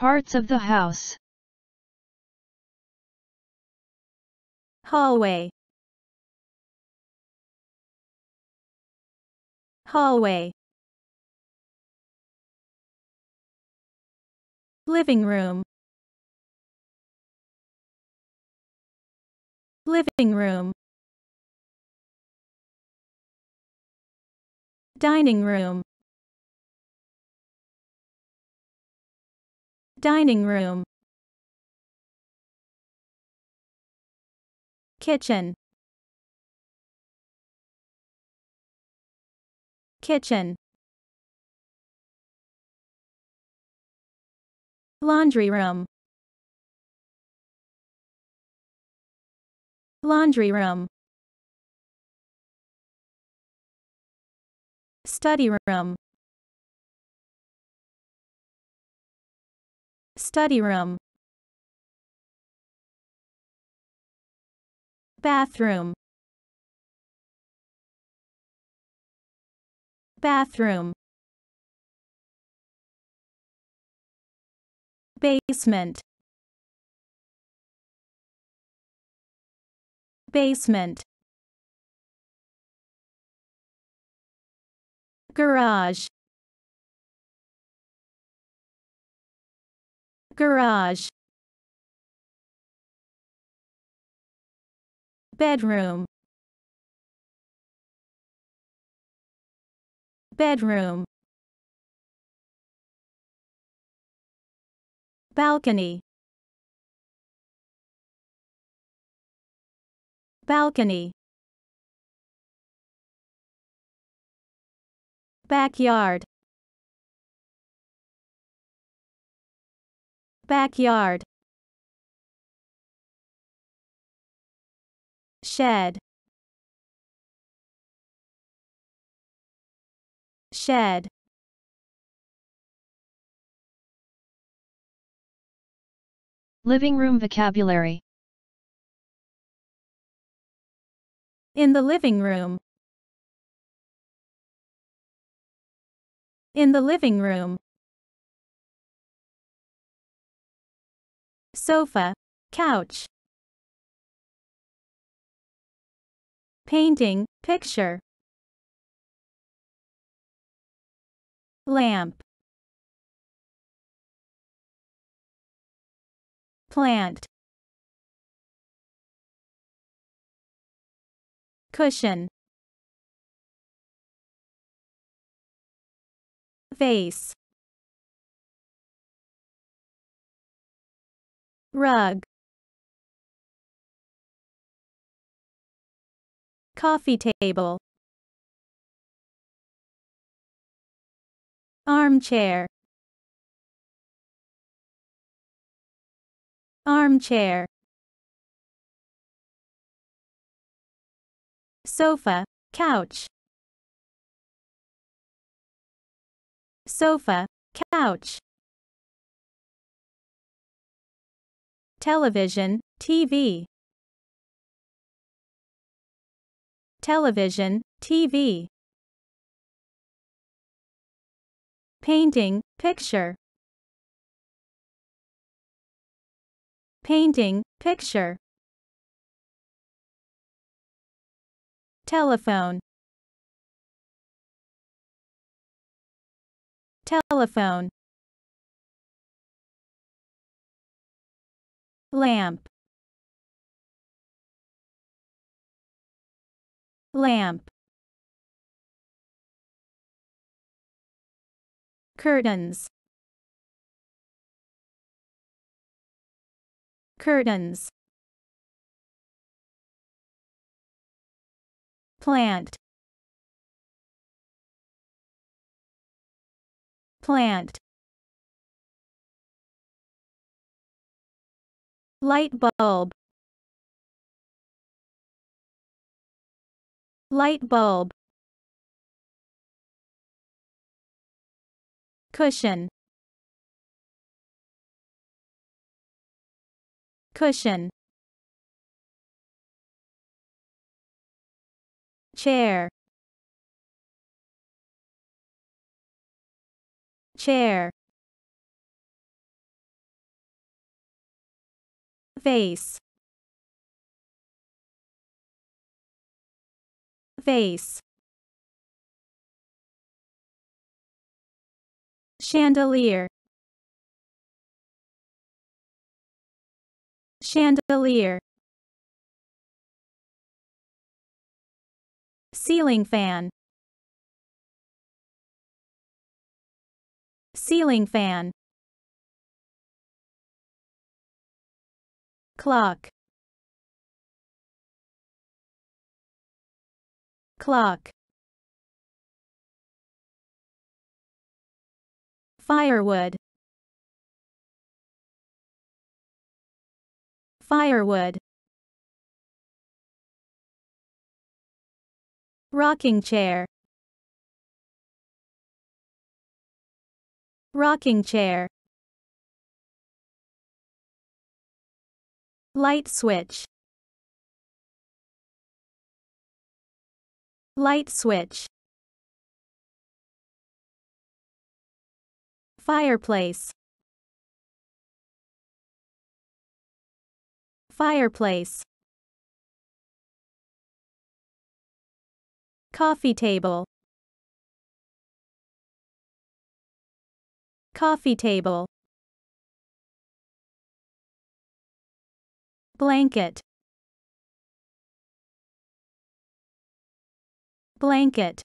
Parts of the house. Hallway. Hallway. Living room. Living room. Dining room. Dining room. Kitchen. Kitchen. Laundry room. Laundry room. Study room. Study room. Bathroom. Bathroom. Basement. Basement. Garage. garage bedroom bedroom balcony balcony backyard Backyard. Shed. Shed. Living room vocabulary. In the living room. In the living room. sofa, couch. Painting, picture. Lamp. Plant. Cushion. Vase. rug coffee table armchair armchair sofa couch sofa couch television, TV. Television, TV. Painting, picture. Painting, picture. Telephone. Telephone. lamp lamp curtains curtains plant plant light bulb light bulb cushion cushion chair chair vase vase chandelier chandelier ceiling fan ceiling fan clock clock firewood firewood rocking chair rocking chair Light switch. Light switch. Fireplace. Fireplace. Coffee table. Coffee table. blanket blanket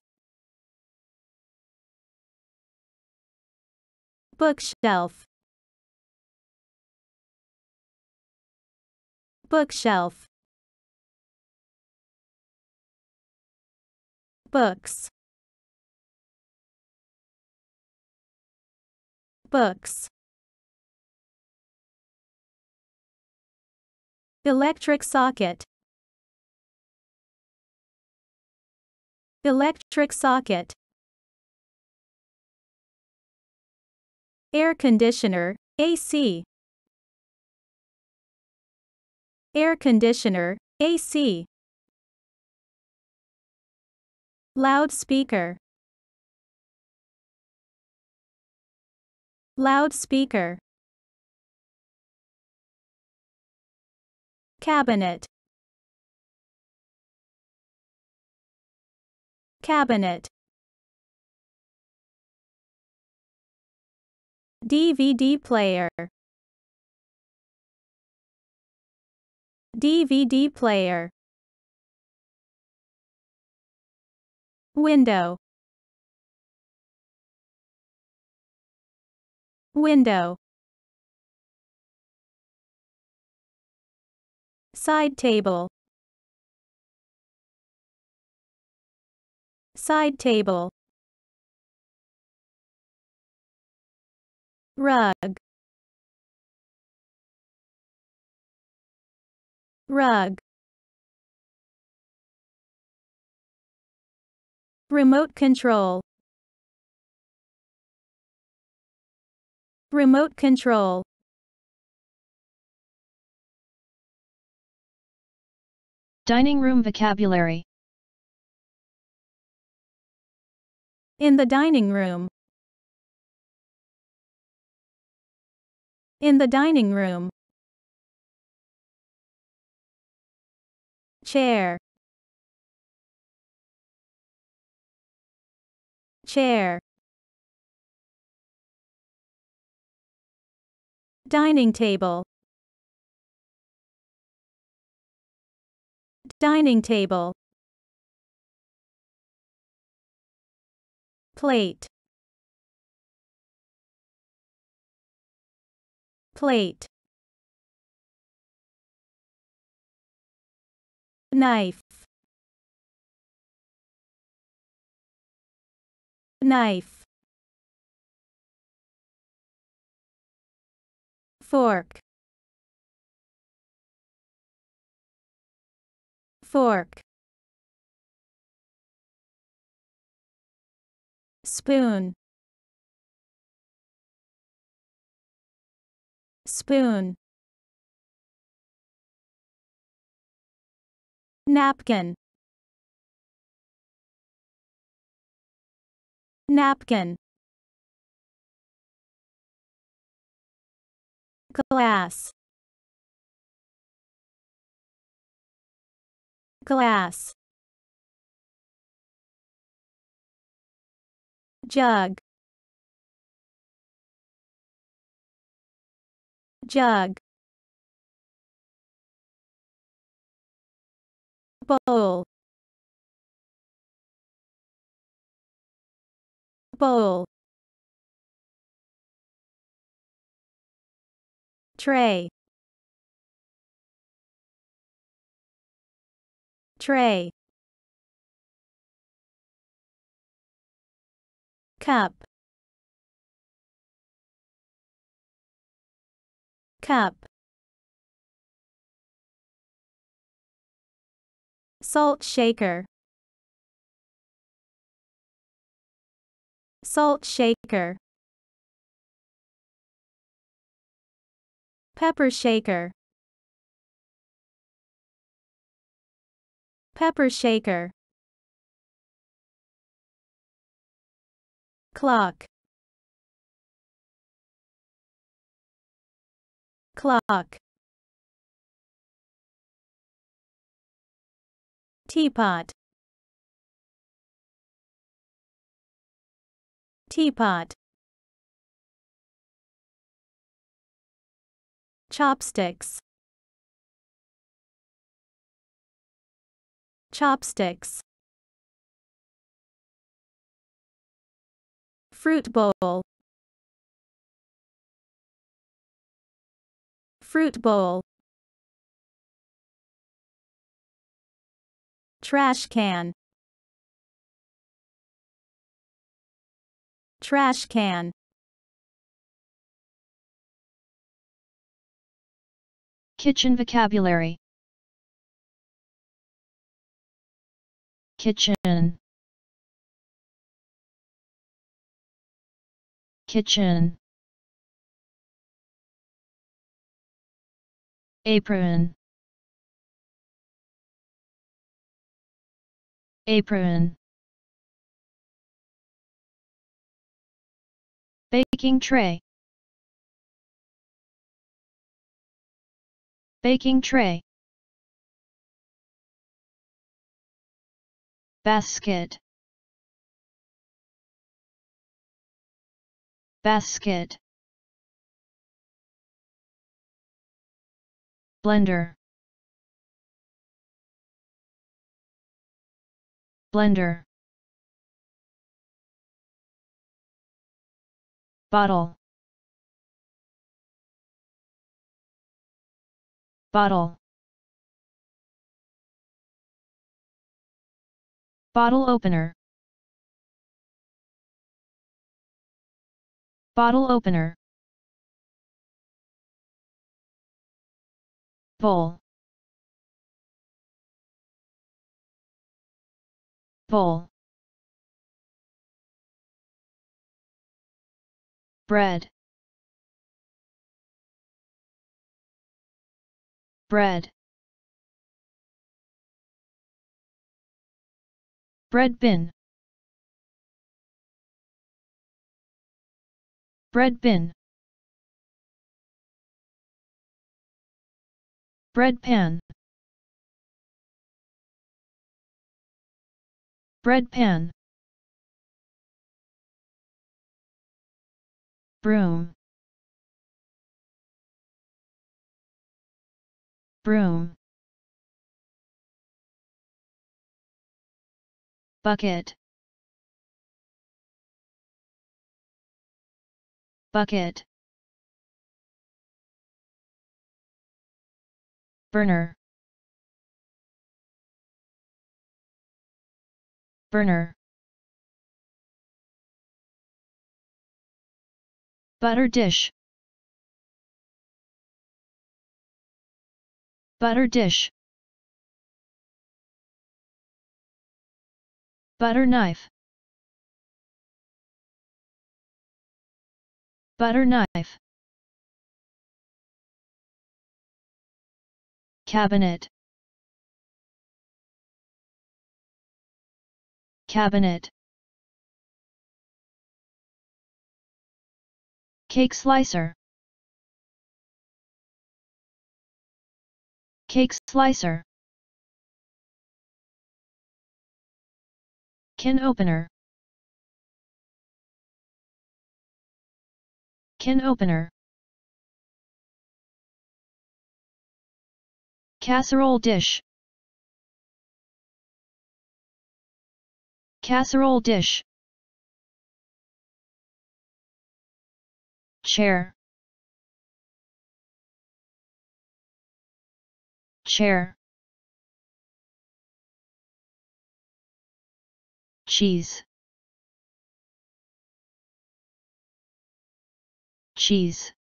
bookshelf bookshelf books books Electric socket. Electric socket. Air conditioner, AC. Air conditioner, AC. Loudspeaker. Loudspeaker. cabinet cabinet DVD player DVD player window window Side table. Side table. Rug. Rug. Remote control. Remote control. Dining Room Vocabulary In the dining room. In the dining room. Chair. Chair. Dining table. Dining table. Plate. Plate. Knife. Knife. Fork. fork spoon spoon napkin napkin glass glass jug jug bowl bowl tray tray cup cup salt shaker salt shaker pepper shaker Pepper shaker. Clock. Clock. Teapot. Teapot. Chopsticks. Chopsticks. Fruit bowl. Fruit bowl. Trash can. Trash can. Kitchen vocabulary kitchen kitchen apron apron baking tray baking tray basket basket blender blender bottle bottle Bottle opener. Bottle opener. Bowl. Bowl. Bread. Bread. Bread bin. Bread bin. Bread pan. Bread pan. Broom. Broom. bucket bucket burner burner butter dish butter dish Butter knife. Butter knife. Cabinet. Cabinet. Cake slicer. Cake slicer. Kin Opener Kin Opener Casserole dish Casserole dish Chair Chair cheese cheese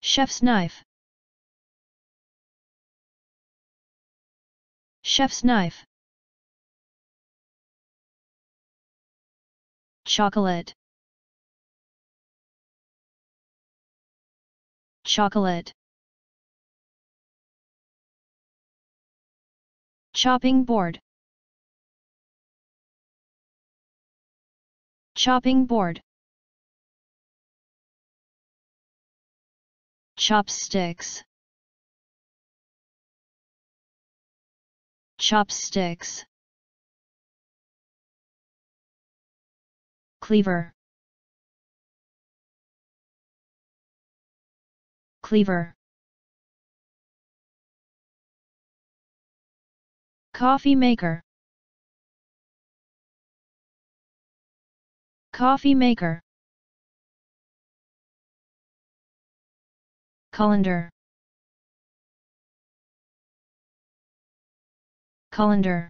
chef's knife chef's knife chocolate chocolate Chopping board. Chopping board. Chopsticks. Chopsticks. Cleaver. Cleaver. Coffee maker. Coffee maker. Colander. Colander.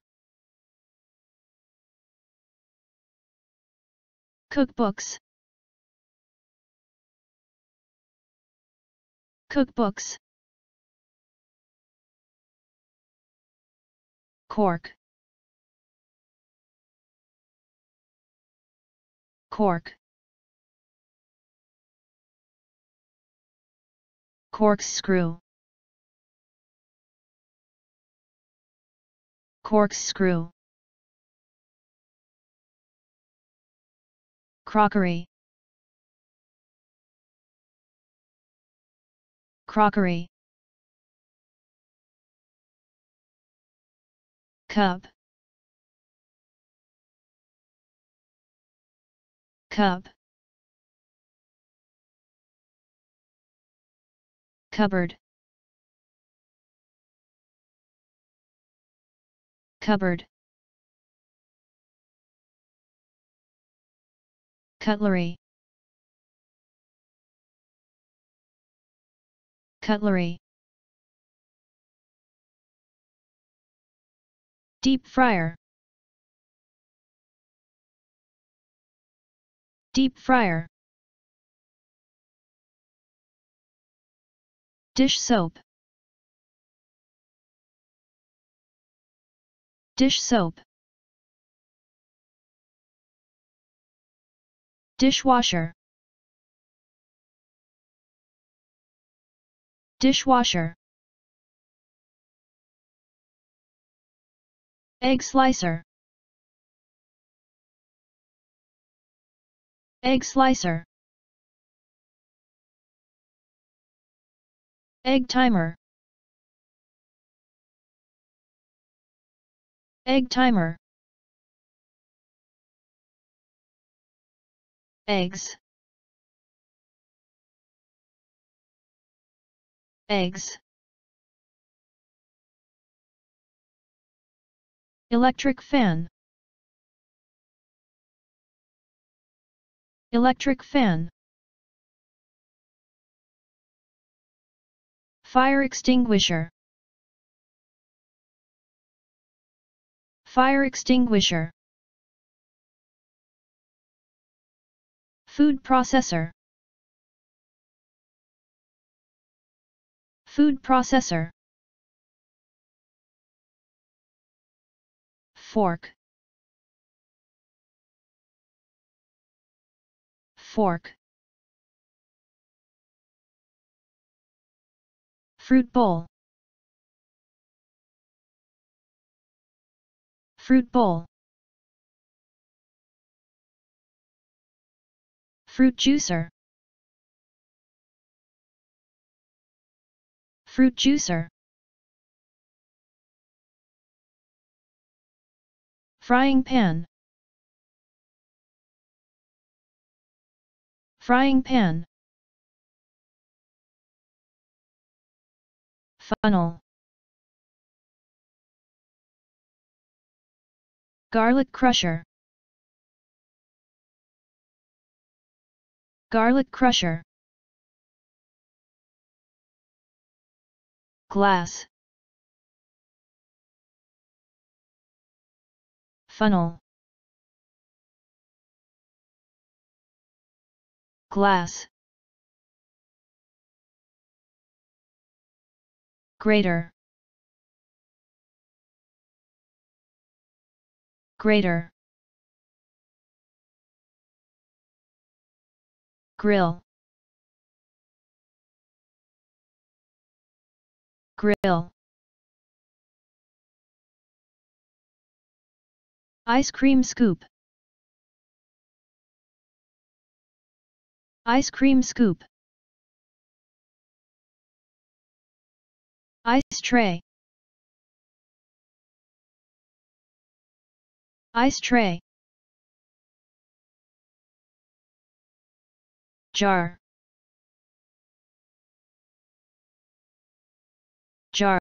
Cookbooks. Cookbooks. Cork Cork Corkscrew Corkscrew Crockery Crockery Cup Cub. Cupboard Cupboard Cutlery Cutlery Deep fryer. Deep fryer. Dish soap. Dish soap. Dishwasher. Dishwasher. Egg slicer Egg slicer Egg timer Egg timer Eggs Eggs Electric fan Electric fan Fire extinguisher Fire extinguisher Food processor Food processor Fork Fork Fruit bowl Fruit bowl Fruit juicer Fruit juicer Frying pan Frying pan Funnel Garlic crusher Garlic crusher Glass Funnel Glass Greater Greater Grill Grill Ice cream scoop. Ice cream scoop. Ice tray. Ice tray. Jar. Jar.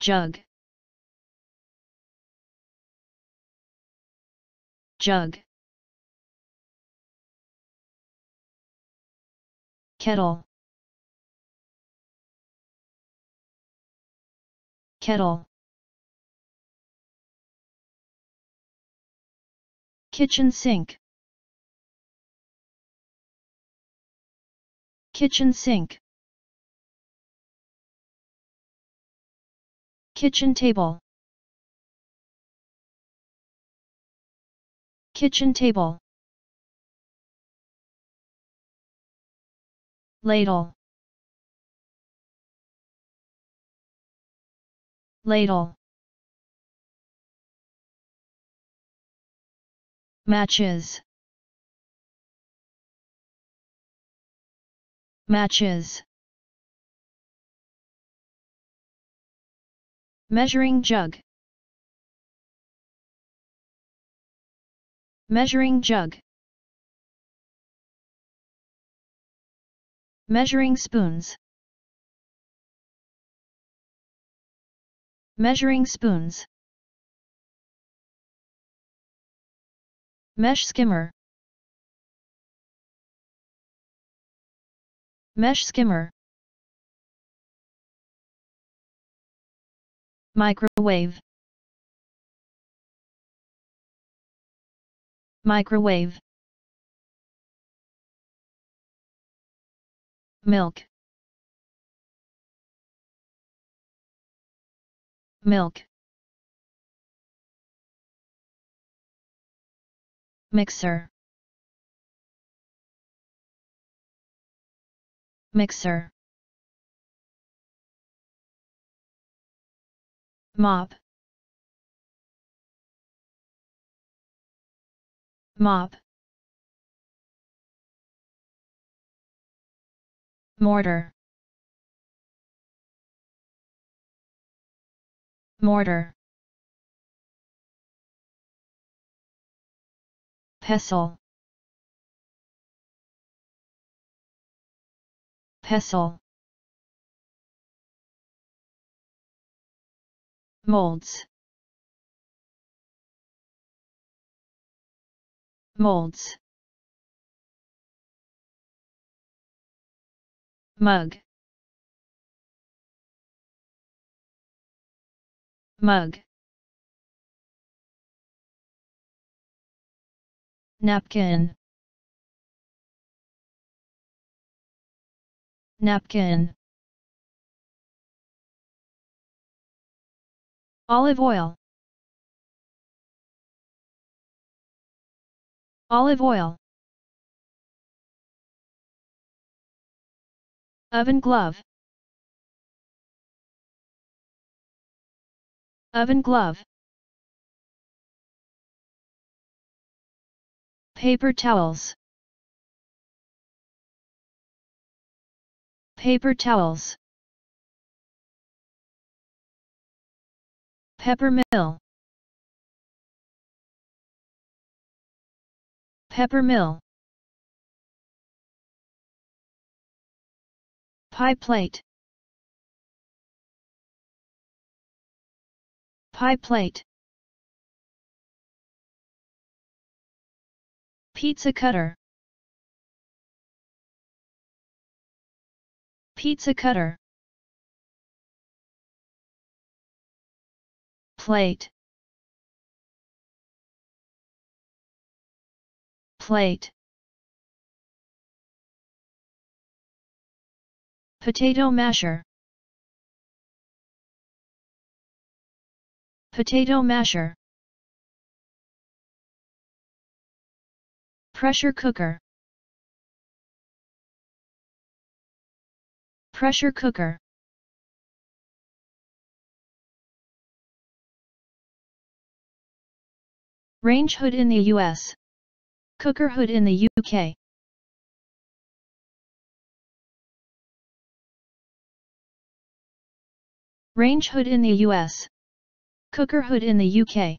jug jug kettle kettle kitchen sink kitchen sink Kitchen table. Kitchen table. Ladle. Ladle. Matches. Matches. Measuring jug. Measuring jug. Measuring spoons. Measuring spoons. Mesh skimmer. Mesh skimmer. microwave microwave milk milk mixer mixer mop mop mortar mortar pestle pestle Molds Molds Mug Mug Napkin Napkin Olive oil. Olive oil. Oven glove. Oven glove. Paper towels. Paper towels. Pepper mill. Pepper mill. Pie plate. Pie plate. Pizza cutter. Pizza cutter. plate plate potato masher potato masher pressure cooker pressure cooker Range hood in the US. Cooker hood in the UK. Range hood in the US. Cooker hood in the UK.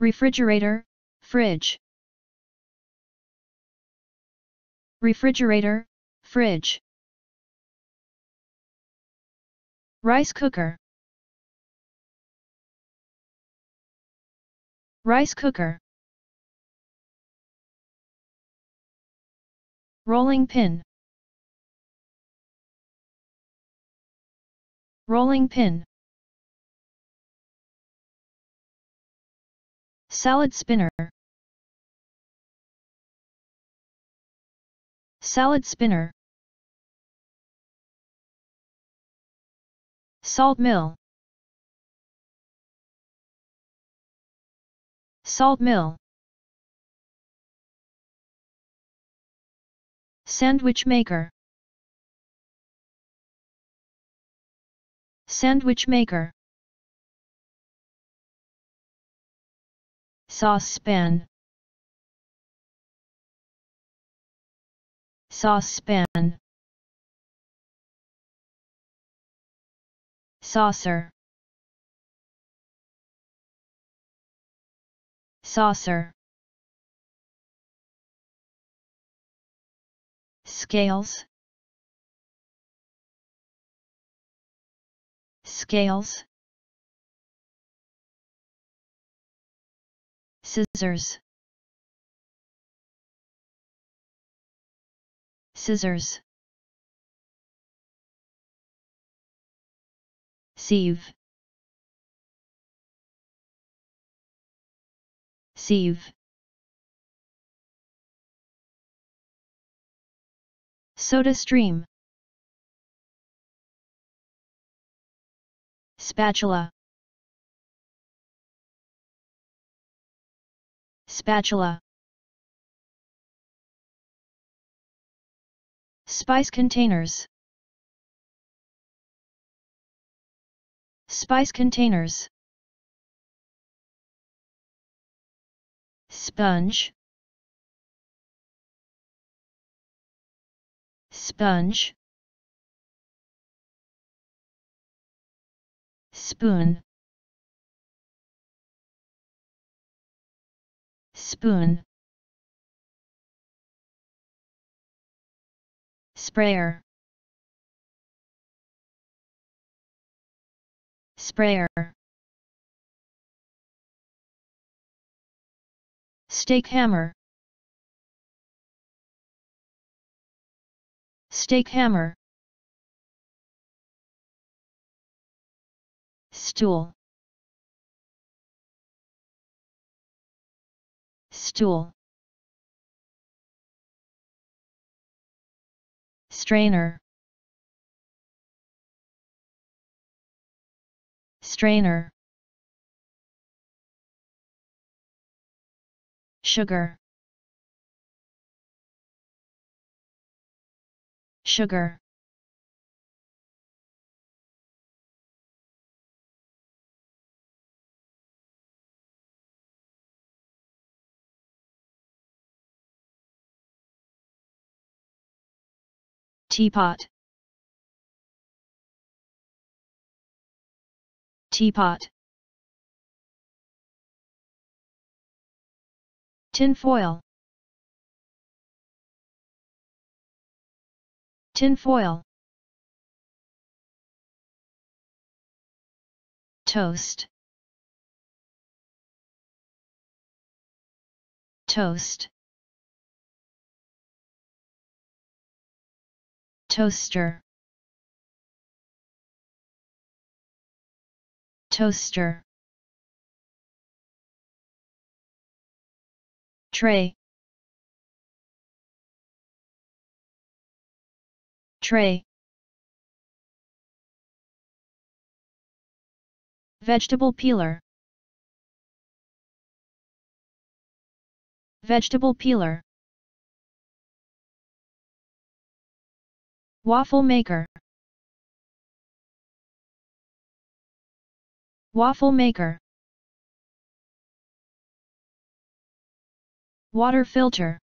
Refrigerator, fridge. Refrigerator, fridge. Rice cooker. Rice cooker. Rolling pin. Rolling pin. Salad spinner. Salad spinner. Salt mill. Salt mill. Sandwich maker. Sandwich maker. Saucepan. Saucepan. Saucer. Saucer Scales Scales Scissors Scissors Sieve sieve. Soda stream. Spatula. Spatula. Spice containers. Spice containers. sponge sponge spoon spoon sprayer sprayer Steak hammer. Steak hammer. Stool. Stool. Strainer. Strainer. sugar sugar teapot teapot Tin Tin Tinfoil Toast Toast Toaster Toaster tray tray vegetable peeler vegetable peeler waffle maker waffle maker Water filter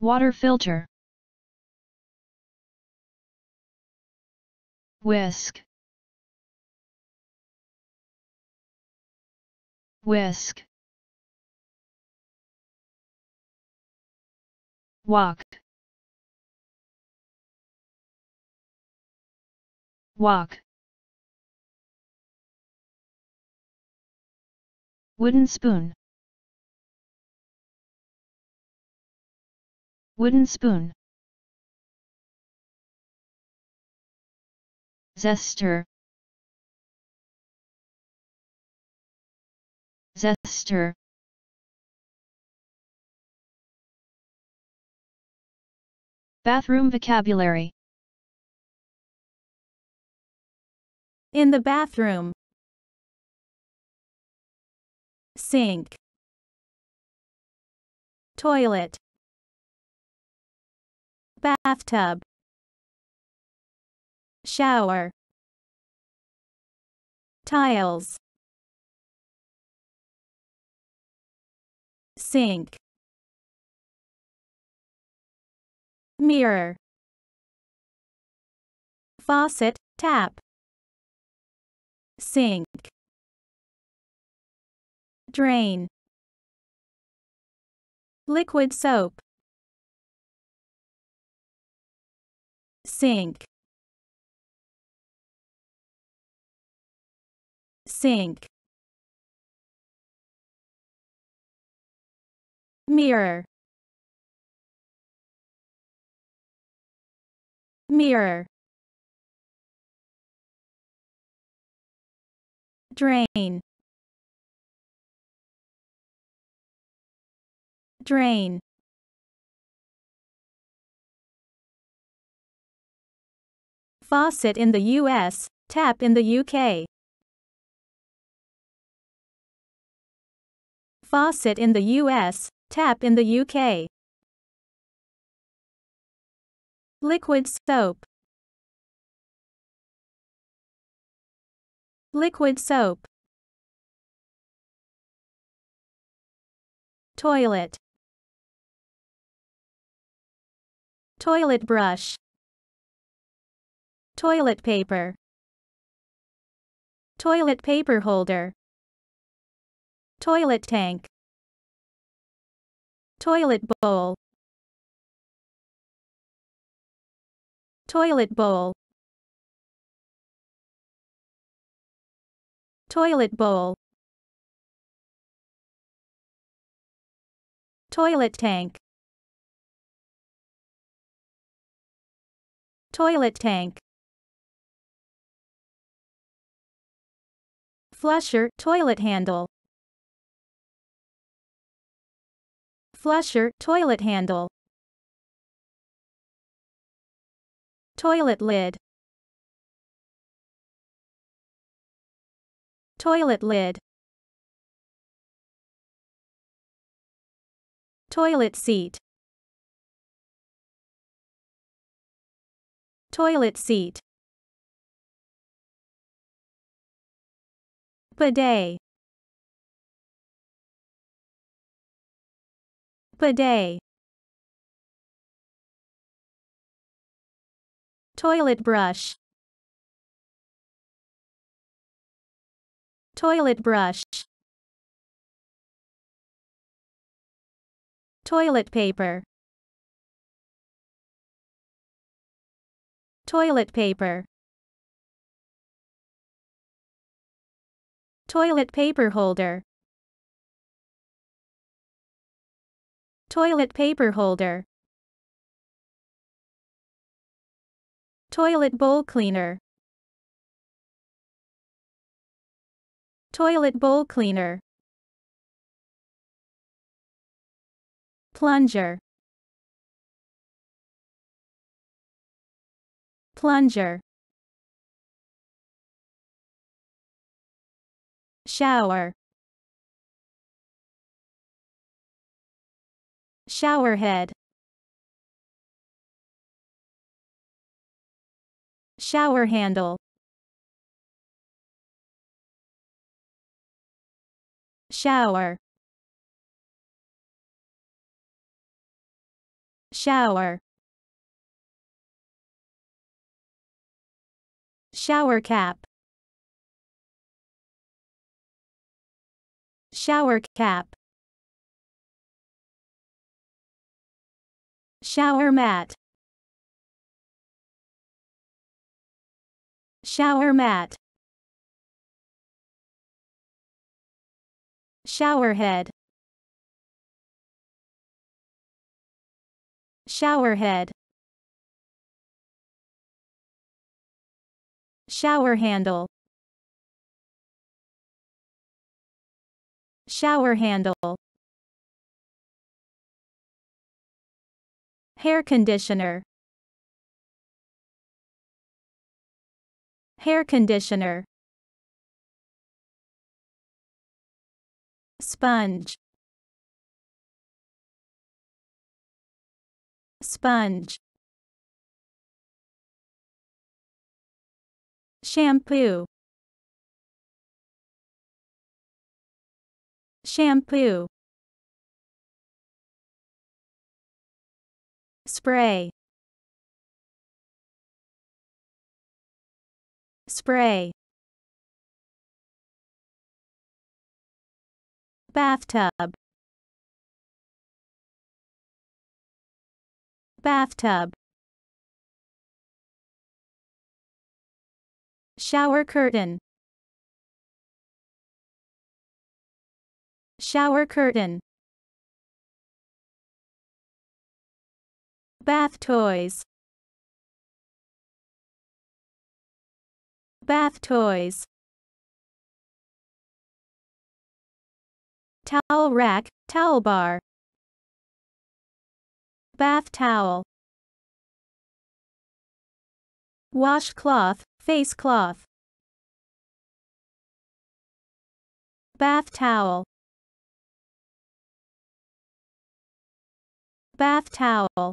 Water filter Whisk Whisk Walk Walk Wooden spoon. Wooden spoon. Zester. Zester. Bathroom vocabulary In the bathroom sink toilet bathtub shower tiles sink mirror faucet tap sink Drain. Liquid soap. Sink. Sink. Mirror. Mirror. Drain. Drain Faucet in the US, tap in the UK. Faucet in the US, tap in the UK. Liquid soap. Liquid soap. Toilet. Toilet brush. Toilet paper. Toilet paper holder. Toilet tank. Toilet bowl. Toilet bowl. Toilet bowl. Toilet tank. Toilet tank. Flusher, toilet handle. Flusher, toilet handle. Toilet lid. Toilet lid. Toilet seat. Toilet seat. Bidet. Bidet. Toilet brush. Toilet brush. Toilet paper. Toilet paper. Toilet paper holder. Toilet paper holder. Toilet bowl cleaner. Toilet bowl cleaner. Plunger. Plunger. Shower. Showerhead. Shower handle. Shower. Shower. shower cap shower cap shower mat shower mat shower head shower head Shower handle. Shower handle. Hair conditioner. Hair conditioner. Sponge. Sponge. shampoo shampoo spray spray bathtub bathtub Shower curtain. Shower curtain. Bath toys. Bath toys. Towel rack, towel bar. Bath towel. Washcloth, Face cloth. Bath towel. Bath towel.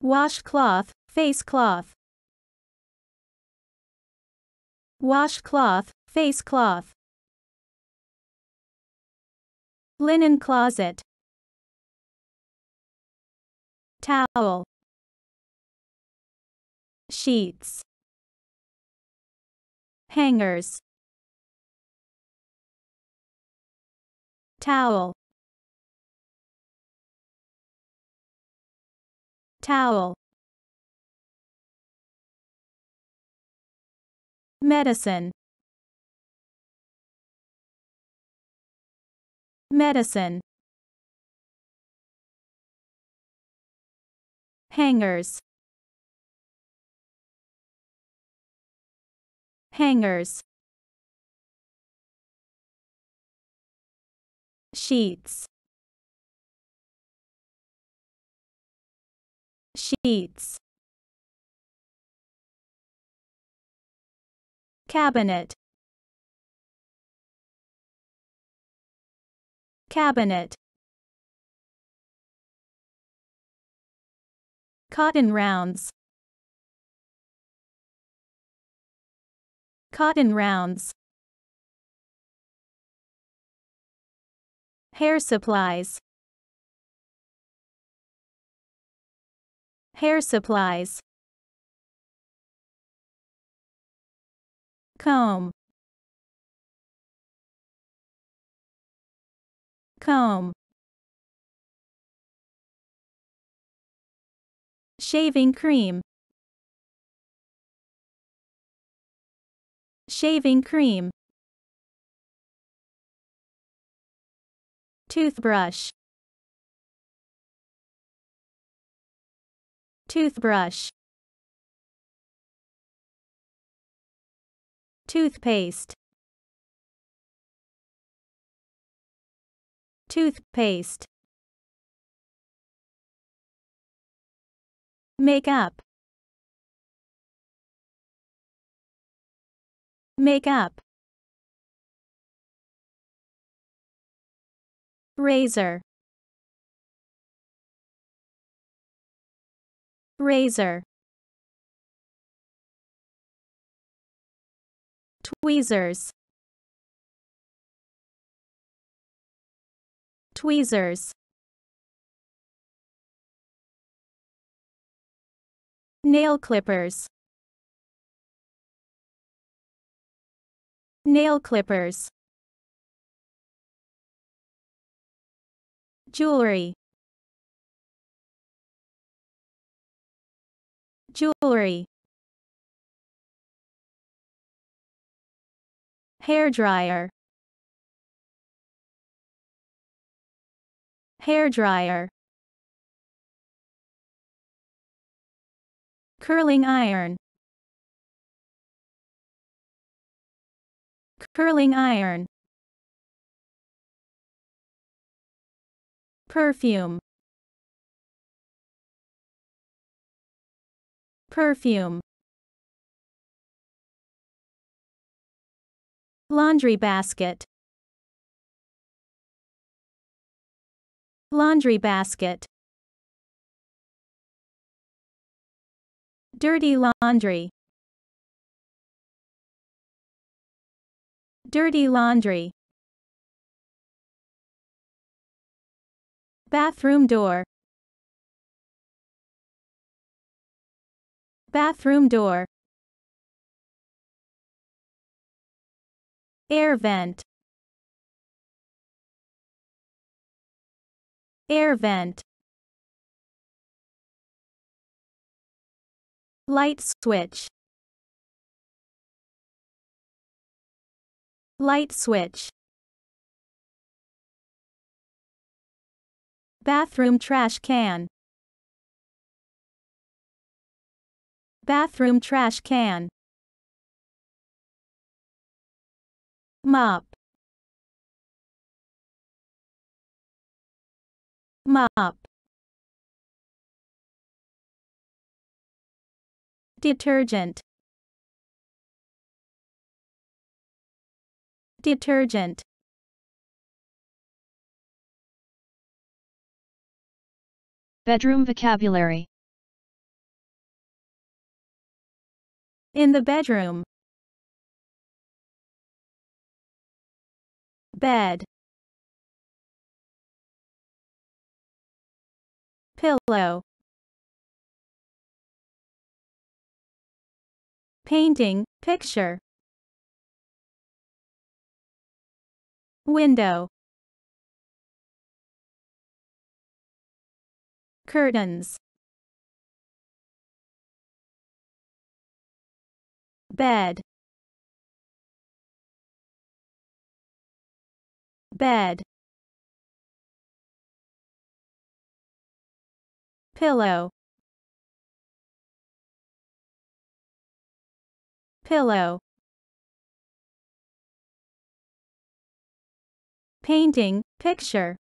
wash cloth, face cloth. wash cloth, face cloth. Linen closet. Towel sheets, hangers, towel, towel, medicine, medicine, hangers, hangers, sheets, sheets, cabinet, cabinet, cotton rounds, Cotton rounds. Hair supplies. Hair supplies. Comb. Comb. Shaving cream. Shaving cream. Toothbrush. Toothbrush. Toothpaste. Toothpaste. Makeup. Make up. Razor. Razor. Tweezers. Tweezers. Nail clippers. Nail clippers. Jewelry. Jewelry. Hair dryer. Hair dryer. Curling iron. Curling iron. Perfume. Perfume. Laundry basket. Laundry basket. Dirty laundry. Dirty laundry. Bathroom door. Bathroom door. Air vent. Air vent. Light switch. Light switch. Bathroom trash can. Bathroom trash can. Mop. Mop. Detergent. Detergent Bedroom vocabulary In the bedroom Bed Pillow Painting, picture window curtains bed bed pillow pillow painting, picture,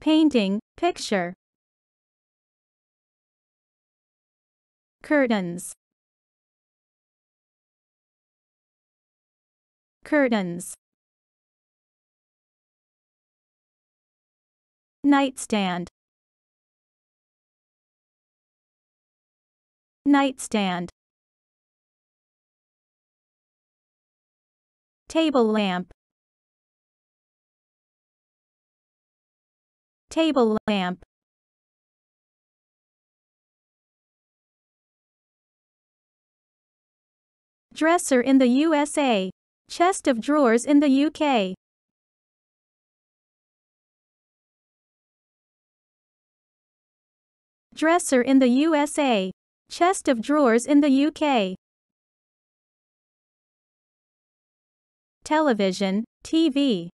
painting, picture, curtains, curtains, nightstand, nightstand Table lamp. Table lamp. Dresser in the USA. Chest of drawers in the UK. Dresser in the USA. Chest of drawers in the UK. television, TV.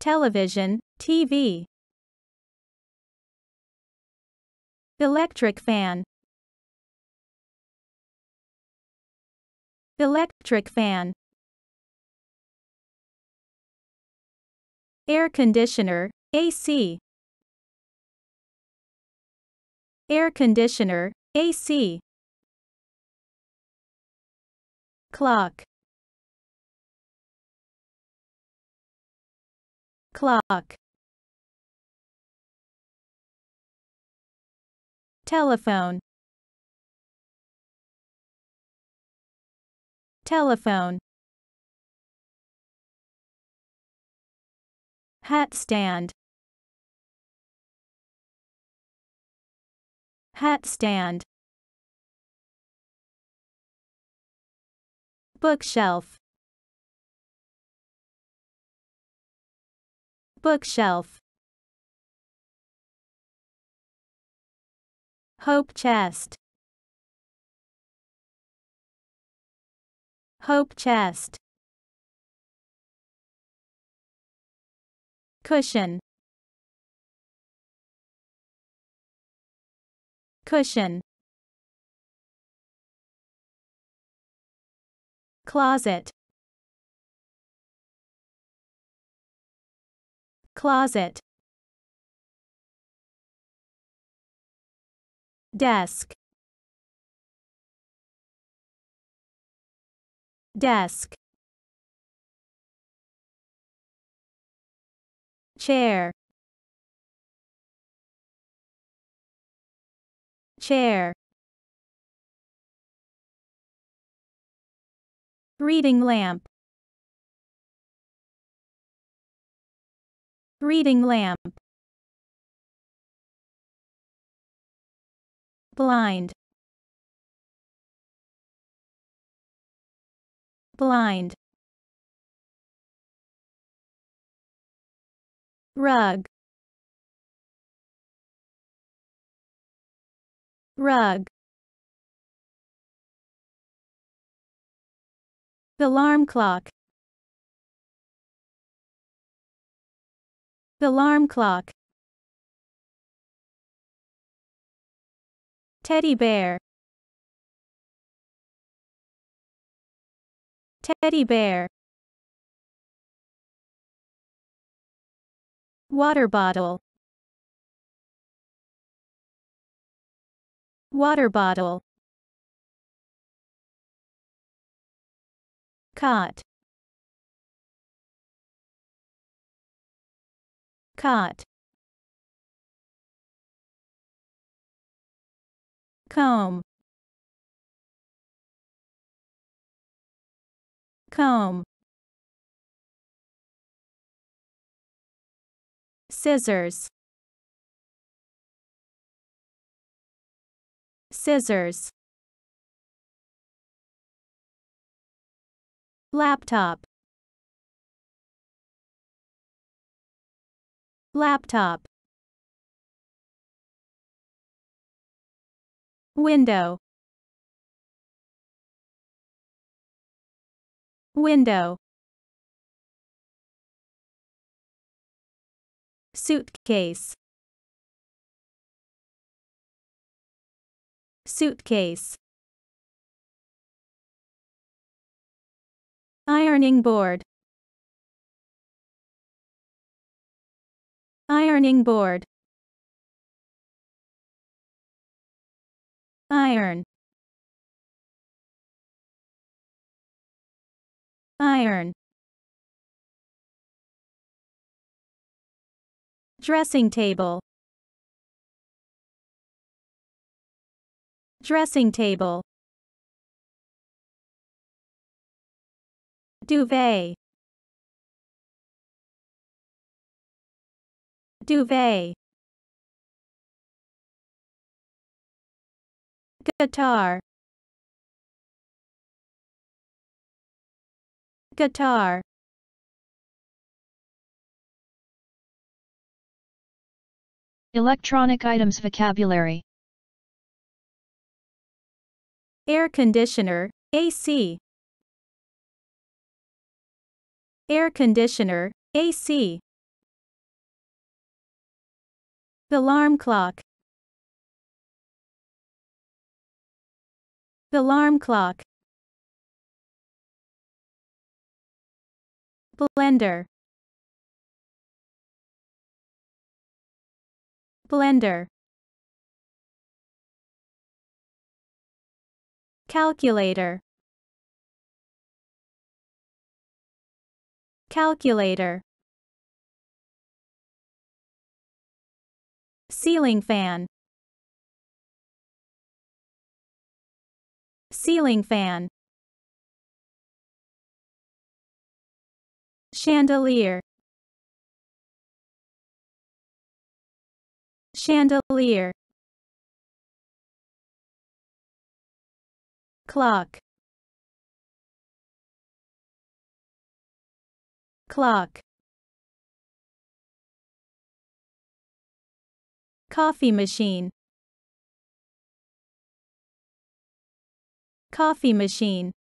Television, TV. Electric fan. Electric fan. Air conditioner, AC. Air conditioner, AC. Clock. Clock. Telephone Telephone Hat stand Hat stand bookshelf bookshelf hope chest hope chest cushion cushion closet closet desk desk chair chair Reading lamp. Reading lamp. Blind. Blind. Rug. Rug. Alarm clock. Alarm clock. Teddy bear. Teddy bear. Water bottle. Water bottle. cart cart comb comb scissors scissors Laptop. Laptop. Window. Window. Suitcase. Suitcase. Ironing board. Ironing board. Iron. Iron. Dressing table. Dressing table. duvet duvet guitar guitar electronic items vocabulary air conditioner AC Air conditioner, AC. Alarm clock. Alarm clock. Blender. Blender. Calculator. Calculator Ceiling fan Ceiling fan Chandelier Chandelier Clock o'clock. Coffee machine. Coffee machine.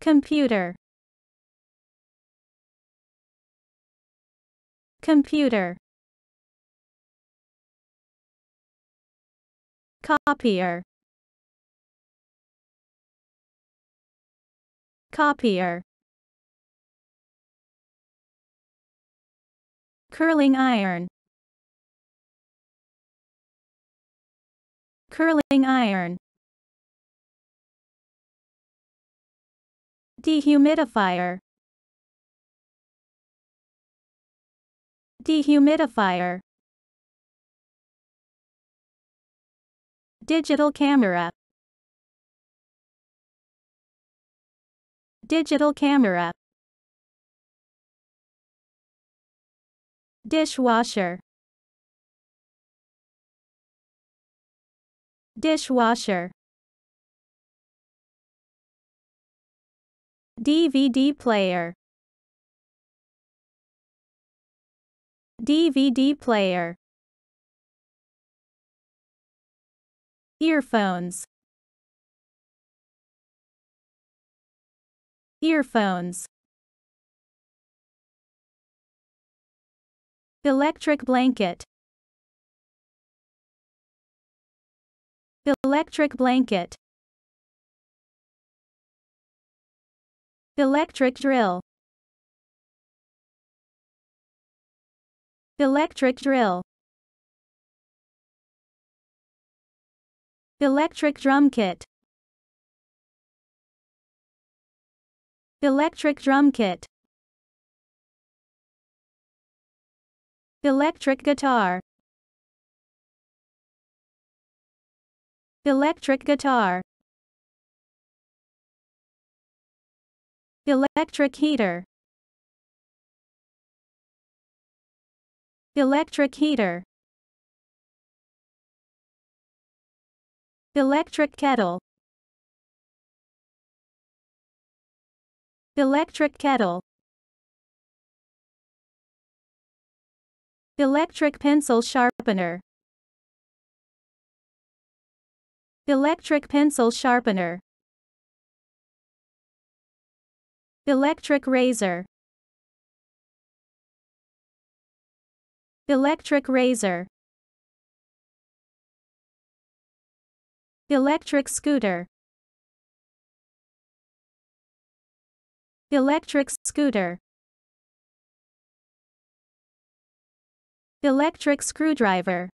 Computer. Computer. Copier. Copier. Curling iron. Curling iron. Dehumidifier. Dehumidifier. Digital camera. Digital camera. Dishwasher. Dishwasher. DVD player. DVD player. Earphones. Earphones. Electric blanket. Electric blanket. Electric drill. Electric drill. Electric drum kit. Electric drum kit. Electric guitar. Electric guitar. Electric heater. Electric heater. Electric kettle. Electric kettle. Electric pencil sharpener. Electric pencil sharpener. Electric razor. Electric razor. Electric scooter. Electric scooter. Electric screwdriver.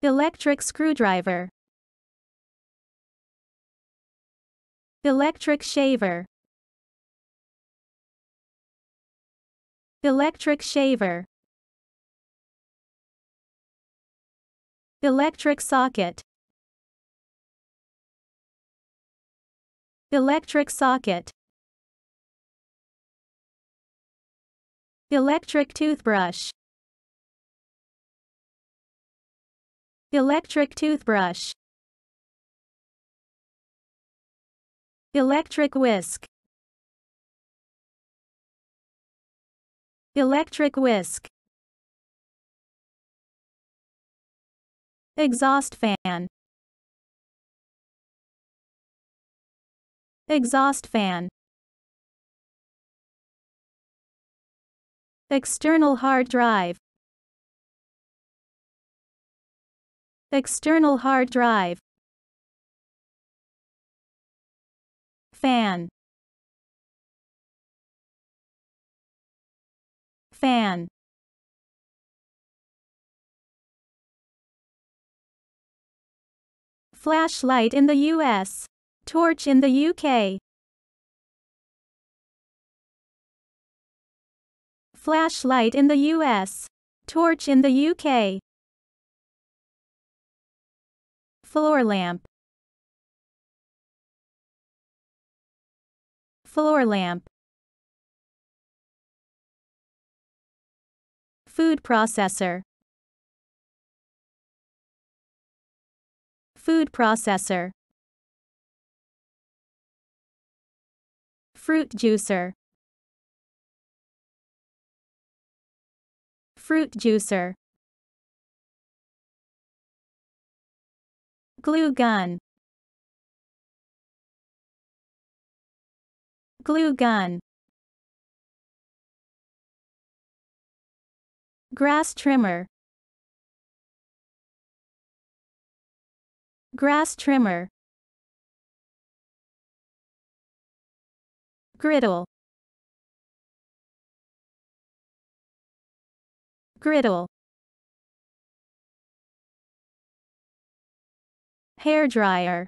Electric screwdriver. Electric shaver. Electric shaver. Electric socket. Electric socket. Electric toothbrush. Electric toothbrush. Electric whisk. Electric whisk. Exhaust fan. Exhaust fan. External hard drive. External hard drive. Fan. Fan. Flashlight in the US torch in the UK. Flashlight in the US. Torch in the UK. Floor lamp. Floor lamp. Food processor. Food processor. Fruit juicer. Fruit juicer. Glue gun. Glue gun. Grass trimmer. Grass trimmer. griddle griddle Hair dryer.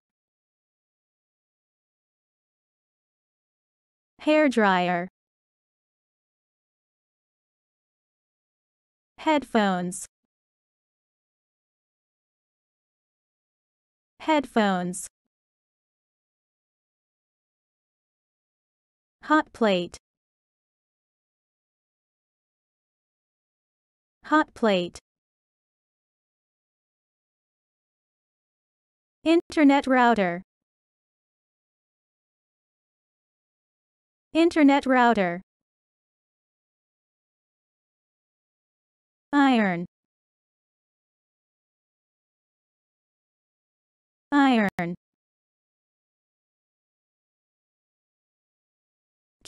headphones headphones Hot plate. Hot plate. Internet router. Internet router. Iron. Iron.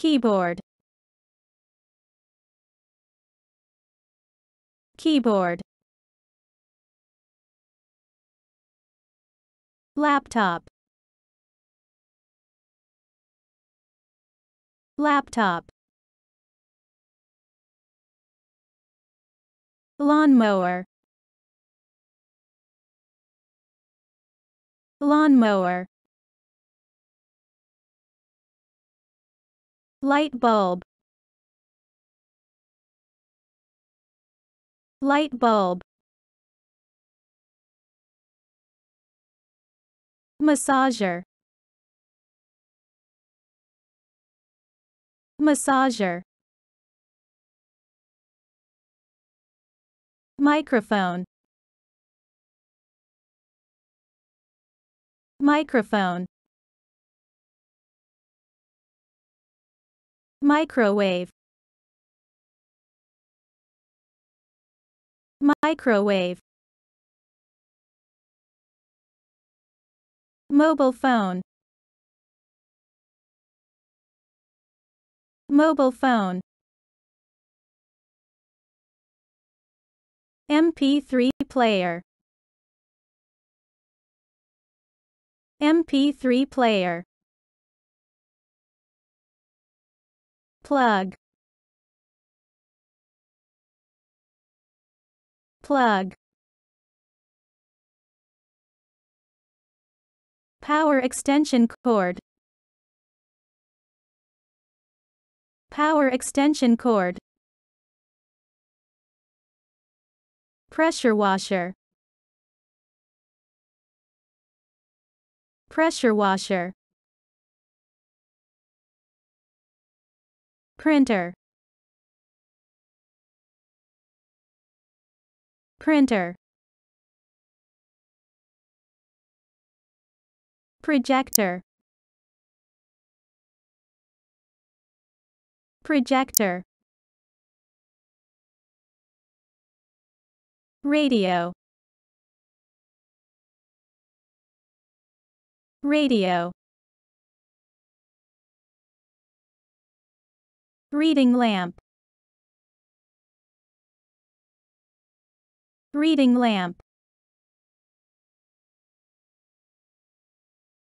keyboard keyboard laptop laptop lawnmower lawnmower light bulb light bulb massager massager microphone microphone microwave microwave mobile phone mobile phone mp3 player mp3 player plug plug power extension cord power extension cord pressure washer pressure washer printer printer projector projector radio radio Reading lamp. Reading lamp.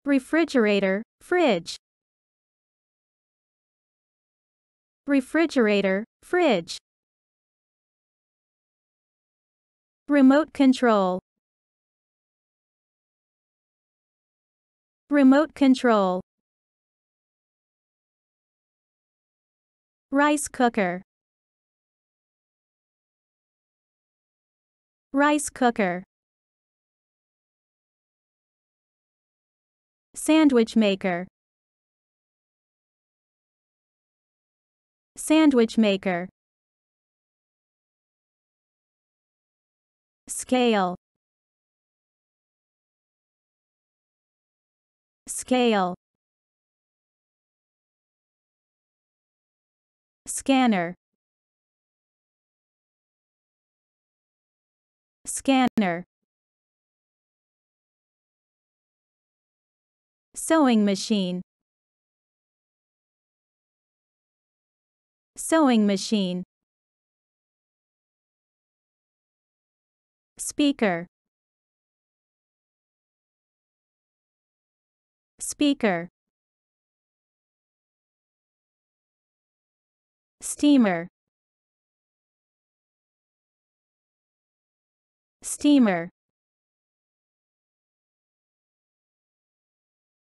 Refrigerator, fridge. Refrigerator, fridge. Remote control. Remote control. Rice cooker. Rice cooker. Sandwich maker. Sandwich maker. Scale. Scale. Scanner. Scanner. Sewing machine. Sewing machine. Speaker. Speaker. steamer steamer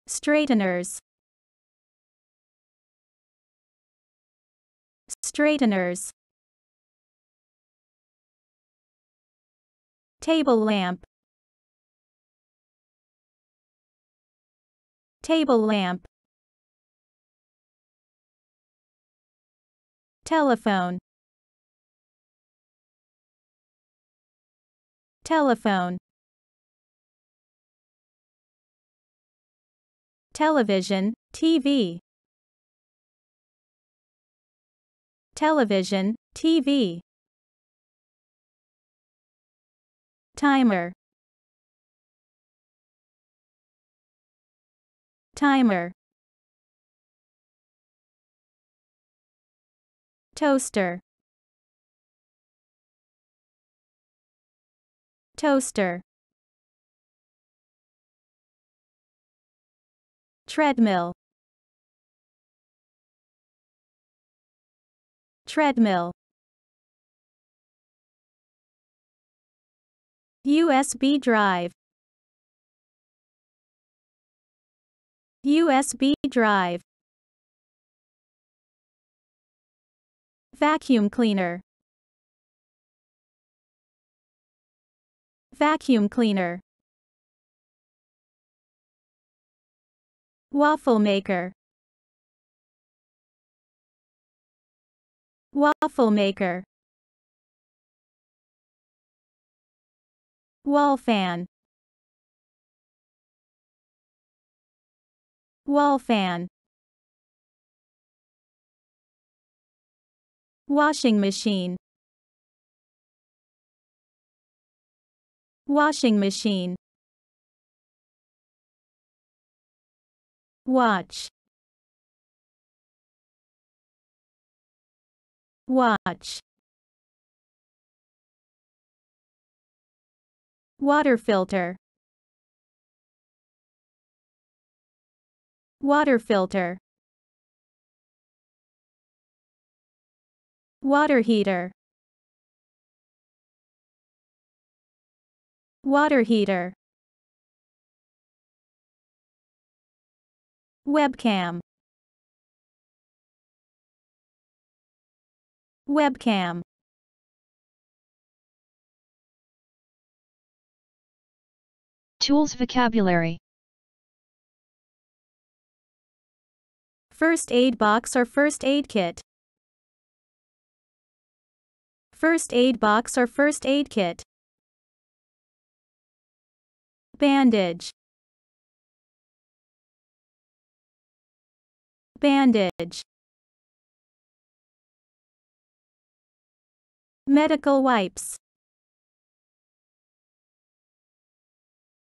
straighteners straighteners table lamp table lamp telephone telephone television tv television tv timer timer Toaster. Toaster. Treadmill. Treadmill. USB drive. USB drive. Vacuum cleaner. Vacuum cleaner. Waffle maker. Waffle maker. Wall fan. Wall fan. Washing machine. Washing machine. Watch. Watch. Water filter. Water filter. Water heater. Water heater. Webcam. Webcam. Tools vocabulary First aid box or first aid kit. First aid box or first aid kit. Bandage. Bandage. Medical wipes.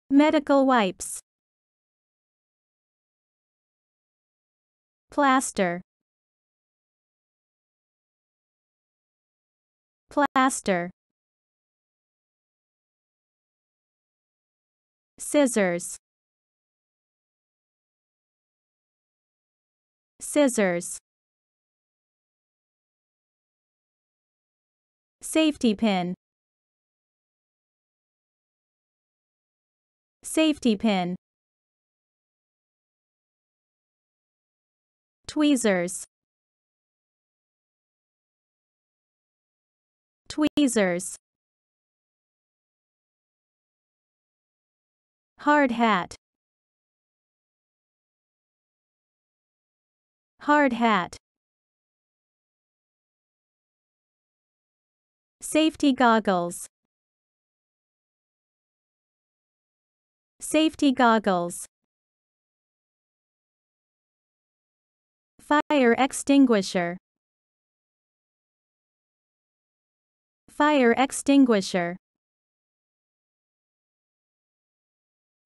Medical wipes. Plaster. plaster scissors scissors safety pin safety pin tweezers tweezers, hard hat, hard hat, safety goggles, safety goggles, fire extinguisher Fire extinguisher.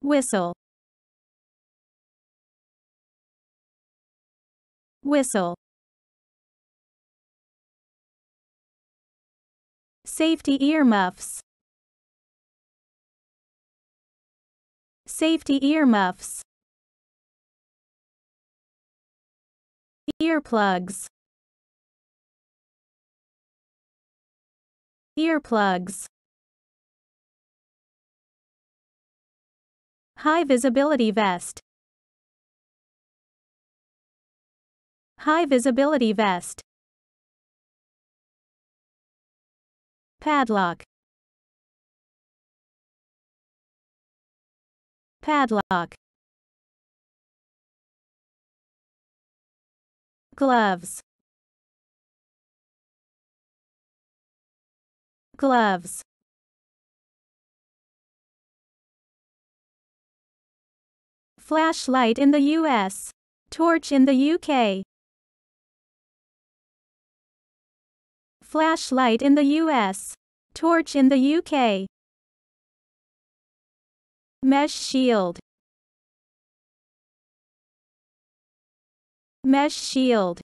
Whistle. Whistle. Safety earmuffs. Safety earmuffs. Earplugs. Earplugs High visibility vest High visibility vest Padlock Padlock Gloves gloves flashlight in the US, torch in the UK. Flashlight in the US, torch in the UK. Mesh shield. Mesh shield.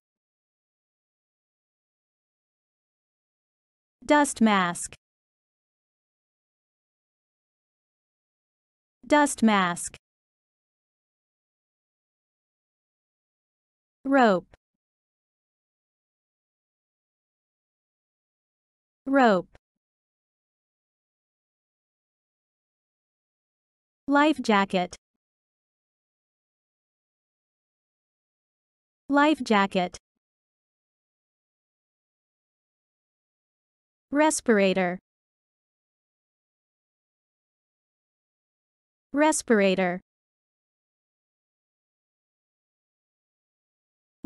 Dust mask. Dust mask. Rope. Rope. Life jacket. Life jacket. Respirator. Respirator.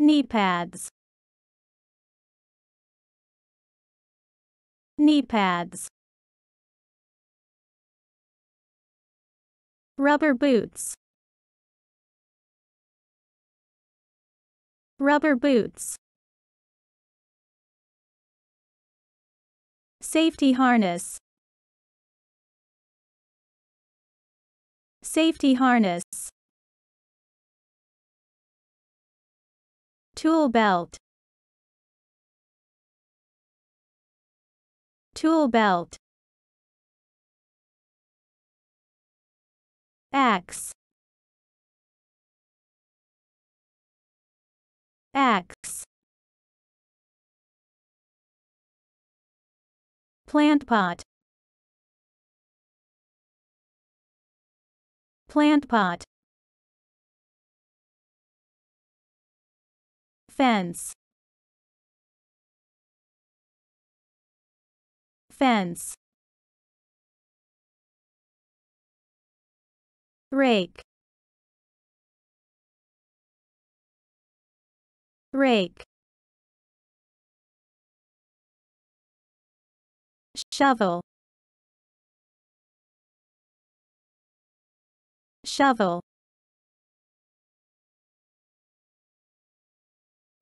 Knee pads. Knee pads. Rubber boots. Rubber boots. Safety harness. Safety harness. Tool belt. Tool belt. Axe. Axe. Plant pot. Plant pot. Fence. Fence. Rake. Rake. shovel shovel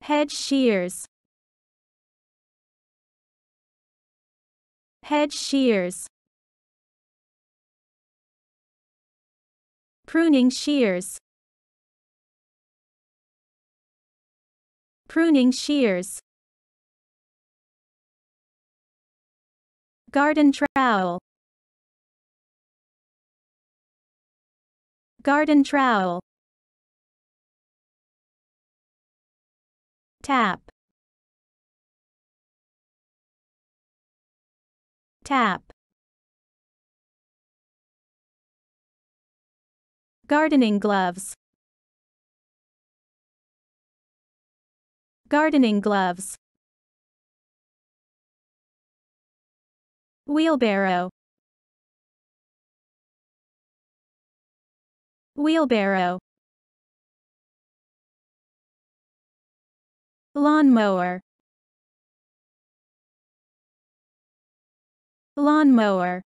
hedge shears hedge shears pruning shears pruning shears Garden trowel. Garden trowel. Tap. Tap. Gardening gloves. Gardening gloves. wheelbarrow wheelbarrow lawnmower lawnmower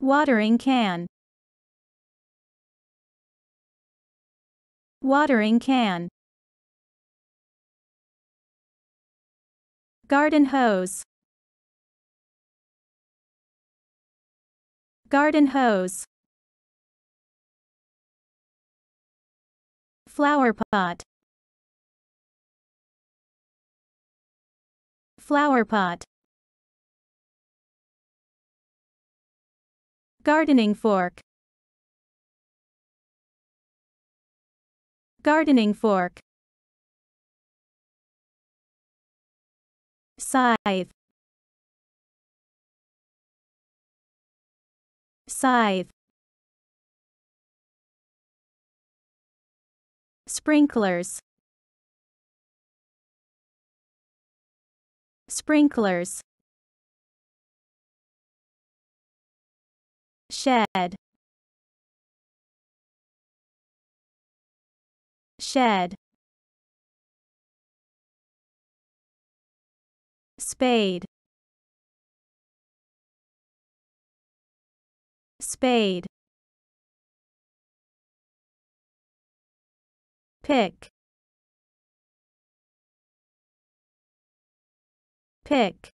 watering can watering can Garden hose. Garden hose. Flower pot. Flower pot. Gardening fork. Gardening fork. scythe scythe sprinklers sprinklers shed shed Spade. Spade. Pick. Pick.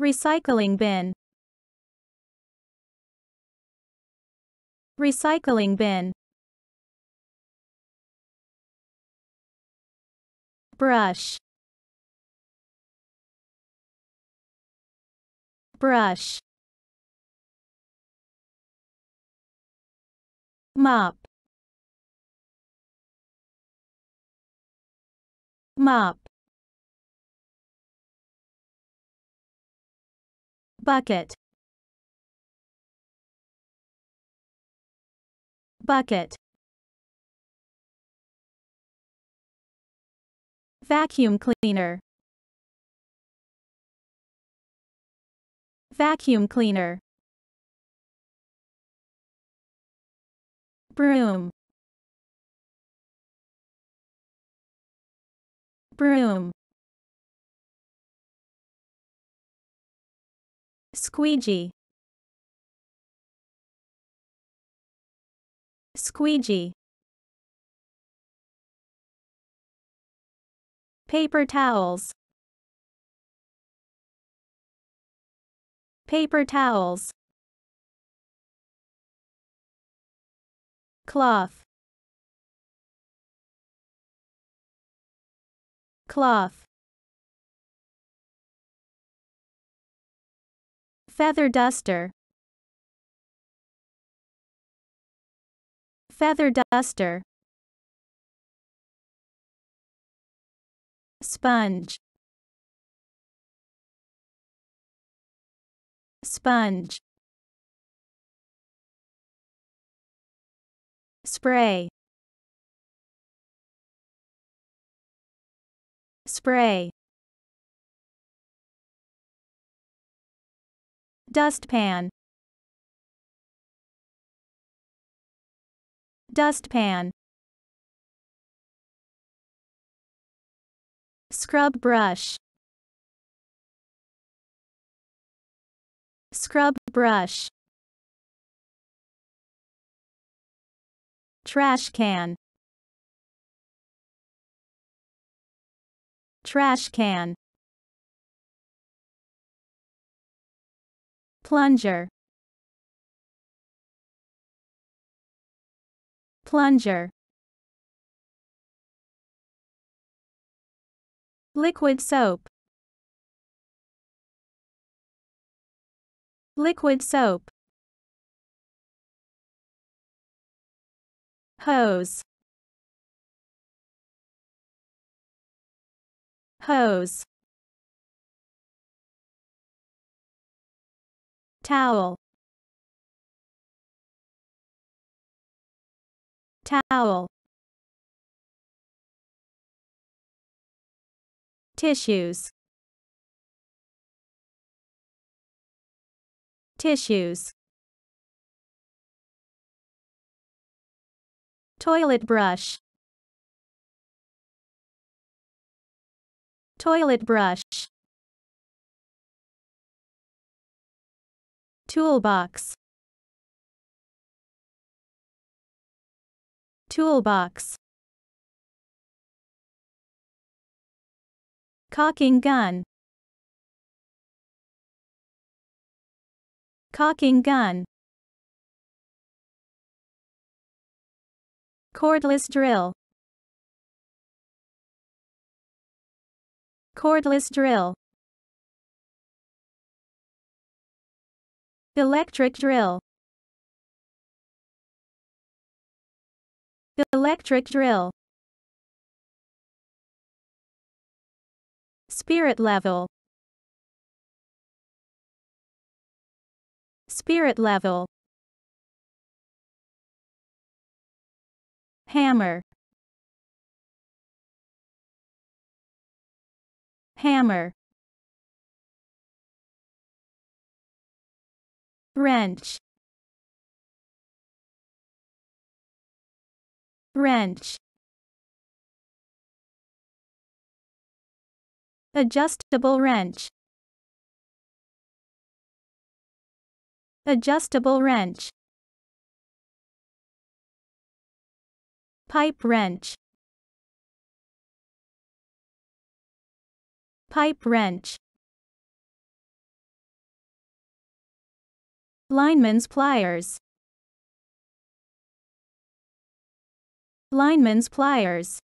Recycling bin. Recycling bin. brush brush mop mop bucket bucket Vacuum cleaner. Vacuum cleaner. Broom. Broom. Squeegee. Squeegee. Paper towels. Paper towels. Cloth. Cloth. Feather duster. Feather duster. sponge sponge spray spray dustpan dustpan Scrub brush. Scrub brush. Trash can. Trash can. Plunger. Plunger. Liquid soap. Liquid soap. Hose. Hose. Towel. Towel. tissues tissues toilet brush toilet brush toolbox toolbox Cocking gun. Cocking gun. Cordless drill. Cordless drill. Electric drill. Electric drill. Spirit level. Spirit level. Hammer. Hammer. Wrench. Wrench. Adjustable wrench. Adjustable wrench. Pipe wrench. Pipe wrench. Lineman's pliers. Lineman's pliers.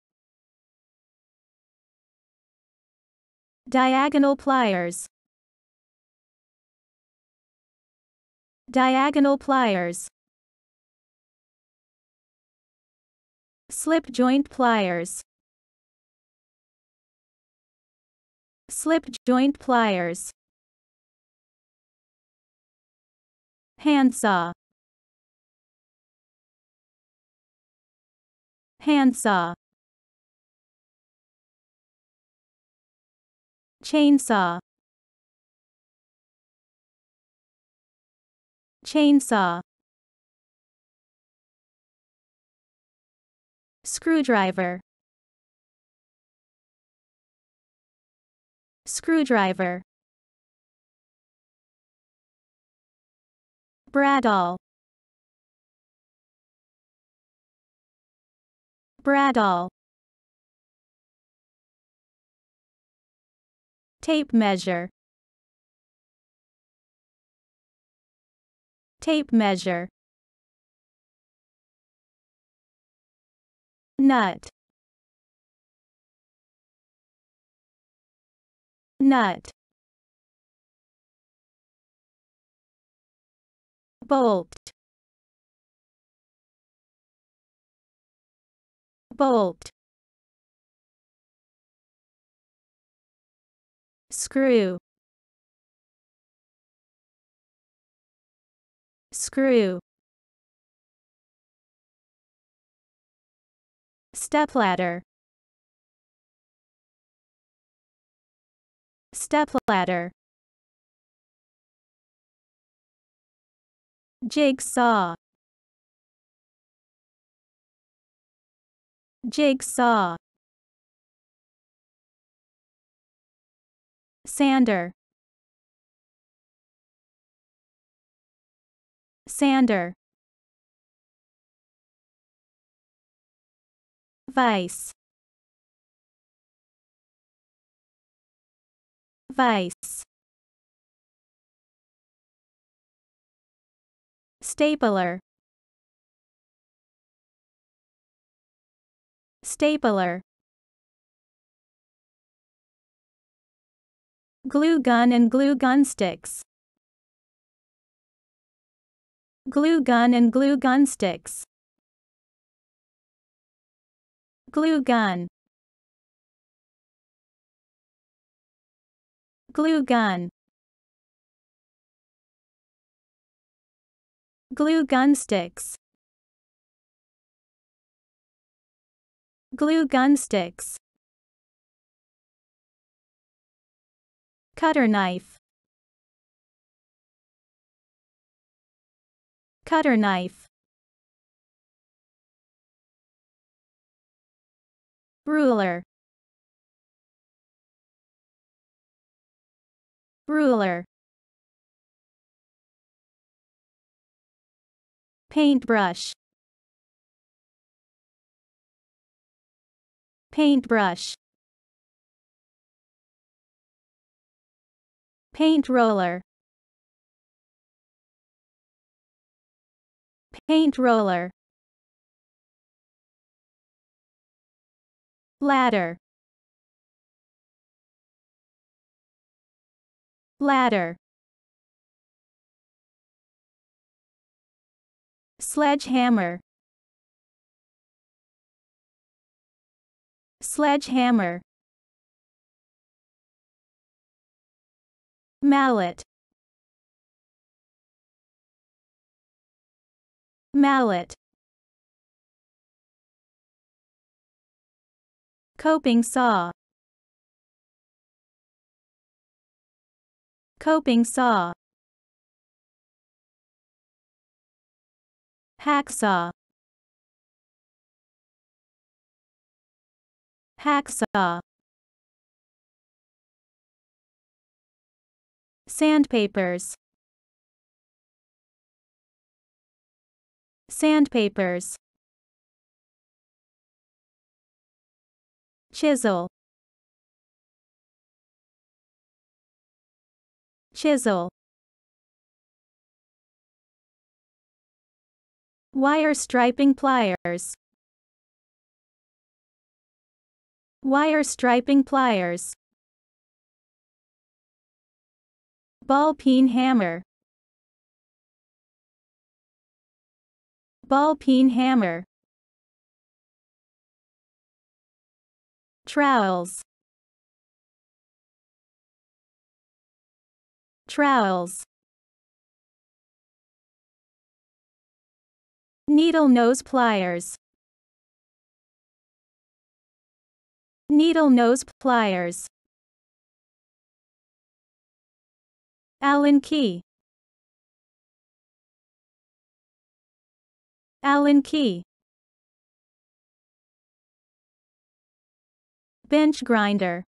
Diagonal pliers. Diagonal pliers. Slip joint pliers. Slip joint pliers. Handsaw. Handsaw. chainsaw chainsaw screwdriver screwdriver Bradawl. Bradawl. Tape measure. Tape measure. Nut. Nut. Bolt. Bolt. screw screw stepladder stepladder jigsaw jigsaw Sander. Sander. Vice. Vice. Stapler. Stapler. Glue gun and glue gun sticks. Glue gun and glue gun sticks. Glue gun. Glue gun. Glue gun sticks. Glue gun sticks. Cutter knife. Cutter knife. Ruler. Ruler. Paintbrush. Paintbrush. paint roller paint roller ladder ladder sledgehammer sledgehammer mallet mallet coping saw coping saw hacksaw hacksaw Sandpapers. Sandpapers. Chisel. Chisel. Wire striping pliers. Wire striping pliers. Ball peen hammer. Ball peen hammer. Trowels. Trowels. Needle nose pliers. Needle nose pliers. Allen key Allen key bench grinder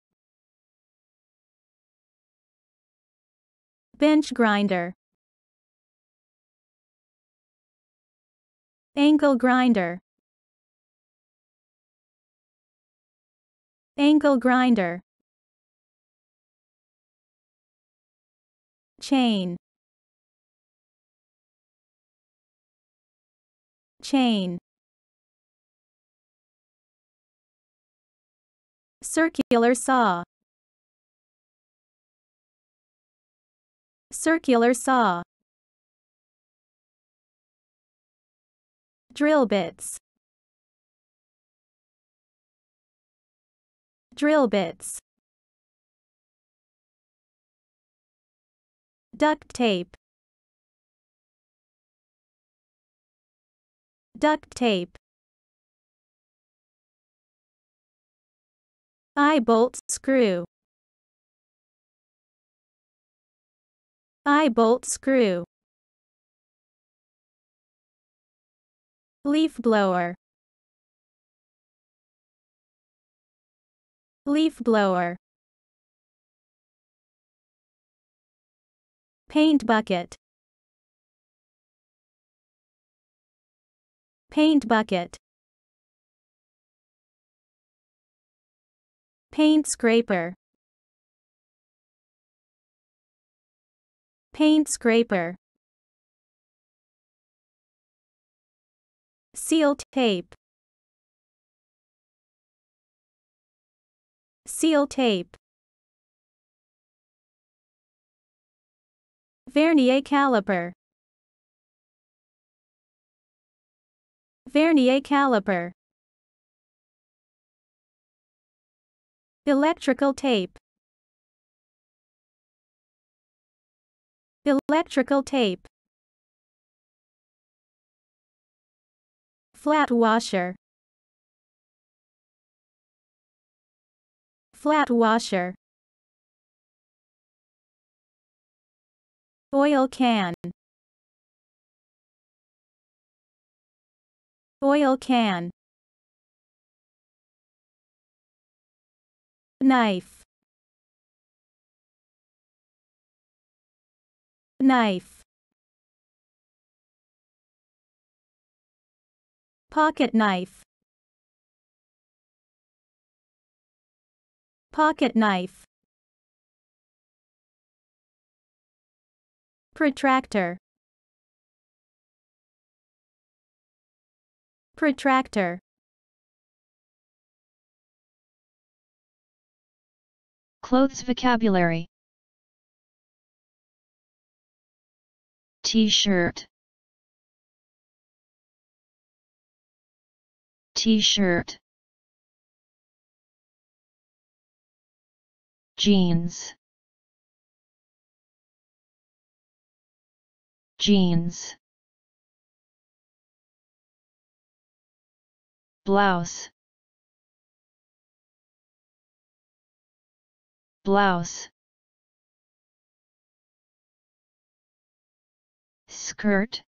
bench grinder Angle grinder Angle grinder chain chain circular saw circular saw drill bits drill bits Duct tape. Duct tape. Eye bolt screw. Eye bolt screw. Leaf blower. Leaf blower. Paint bucket. Paint bucket. Paint scraper. Paint scraper. Seal tape. Seal tape. Vernier caliper. Vernier caliper. Electrical tape. Electrical tape. Flat washer. Flat washer. Oil can. Oil can. Knife. Knife. Pocket knife. Pocket knife. Protractor. Protractor. Clothes vocabulary T-shirt T-shirt Jeans jeans blouse blouse skirt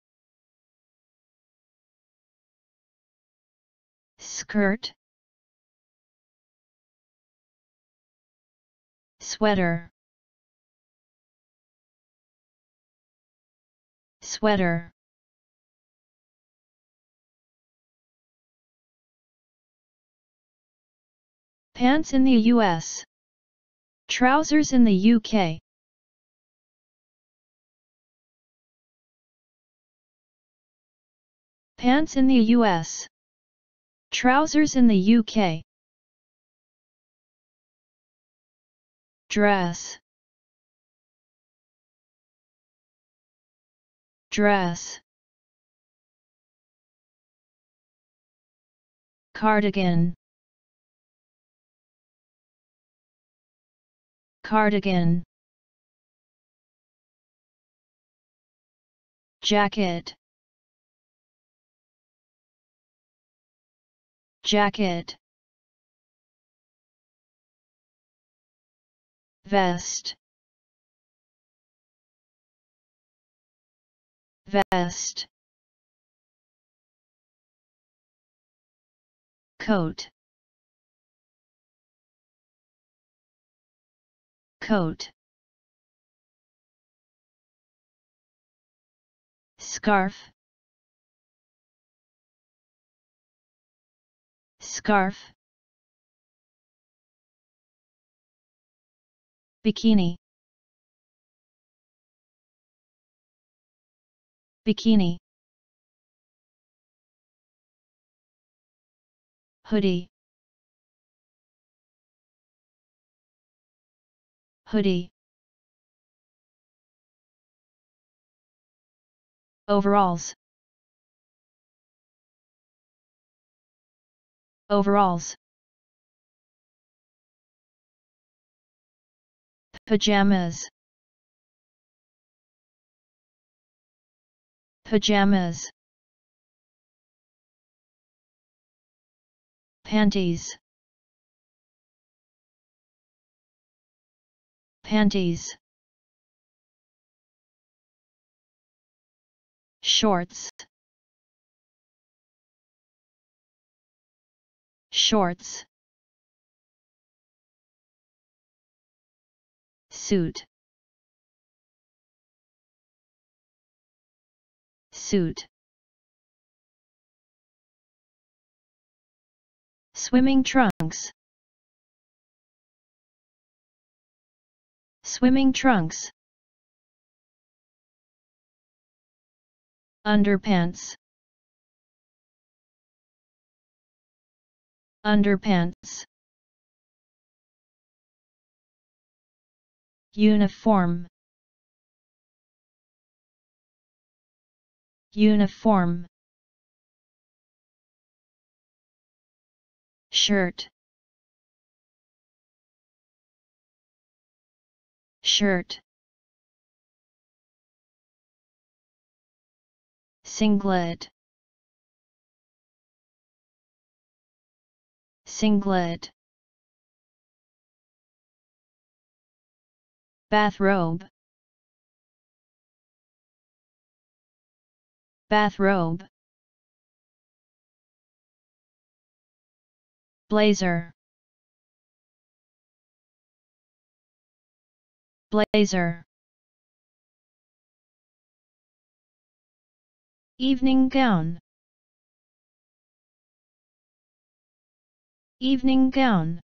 skirt sweater Sweater Pants in the US Trousers in the UK Pants in the US Trousers in the UK Dress Dress Cardigan Cardigan Jacket Jacket Vest Vest Coat Coat Scarf Scarf Bikini Bikini Hoodie Hoodie Overalls Overalls Pajamas Pajamas Panties Panties Shorts Shorts Suit suit. Swimming trunks. Swimming trunks. Underpants. Underpants. Uniform. Uniform Shirt Shirt Singlet Singlet Bathrobe bathrobe, blazer, blazer, evening gown, evening gown,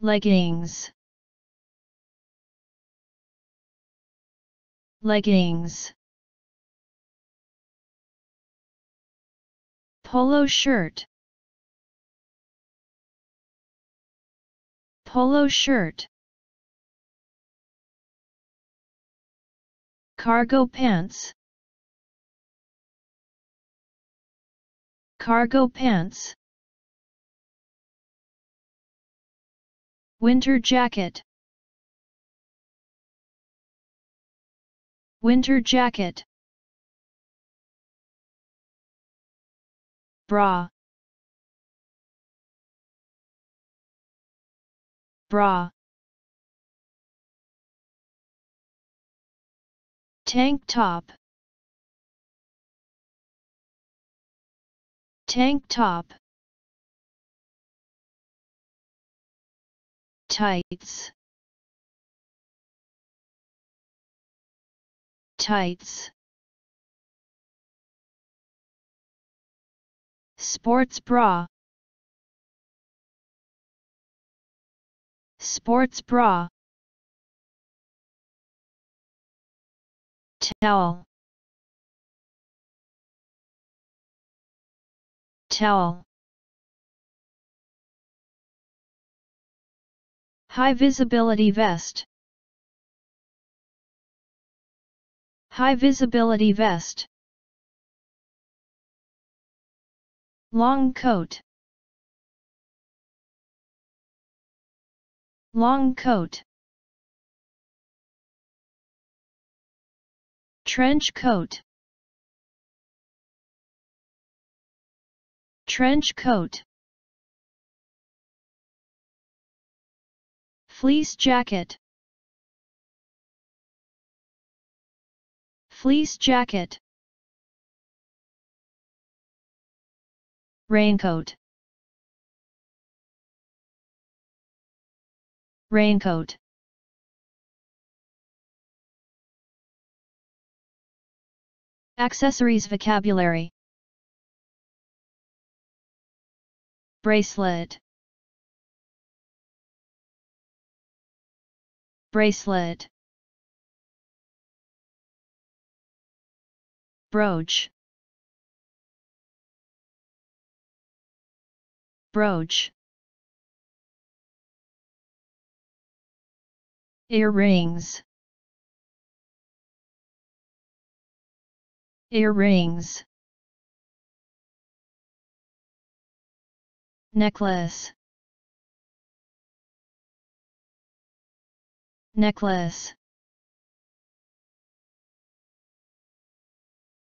leggings Leggings Polo shirt Polo shirt Cargo pants Cargo pants Winter jacket Winter jacket. Bra. Bra. Tank top. Tank top. Tights. Tights Sports bra Sports bra Towel Towel High visibility vest High visibility vest. Long coat. Long coat. Trench coat. Trench coat. Fleece jacket. Fleece jacket. Raincoat. Raincoat. Accessories vocabulary. Bracelet. Bracelet. brooch brooch earrings earrings necklace necklace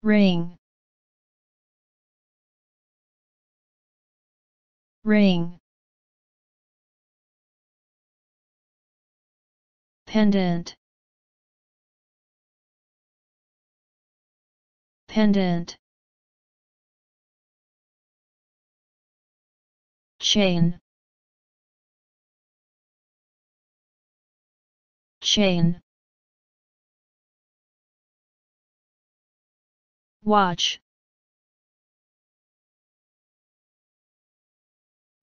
Ring. Ring. Pendant. Pendant. Chain. Chain. Watch.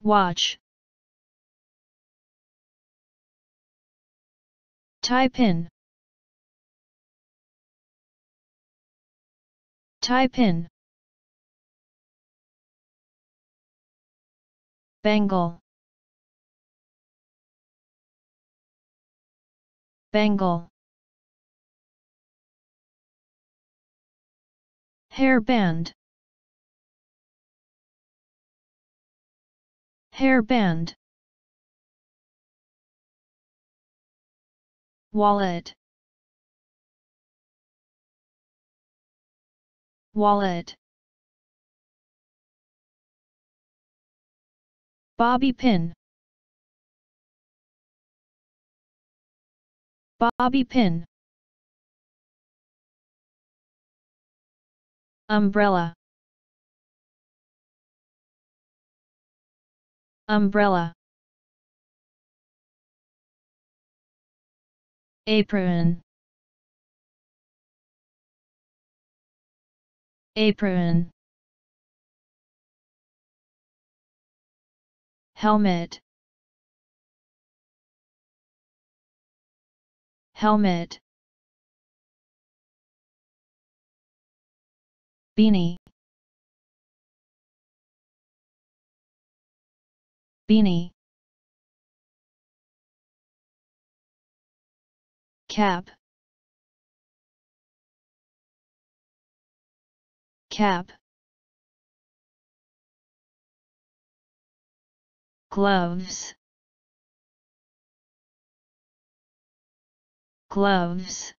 Watch. Type in. Type in. Bengal. Bengal. Hairband Hairband Wallet Wallet Bobby pin Bobby pin Umbrella Umbrella Apron Apron Helmet Helmet Beanie Beanie Cap Cap Gloves Gloves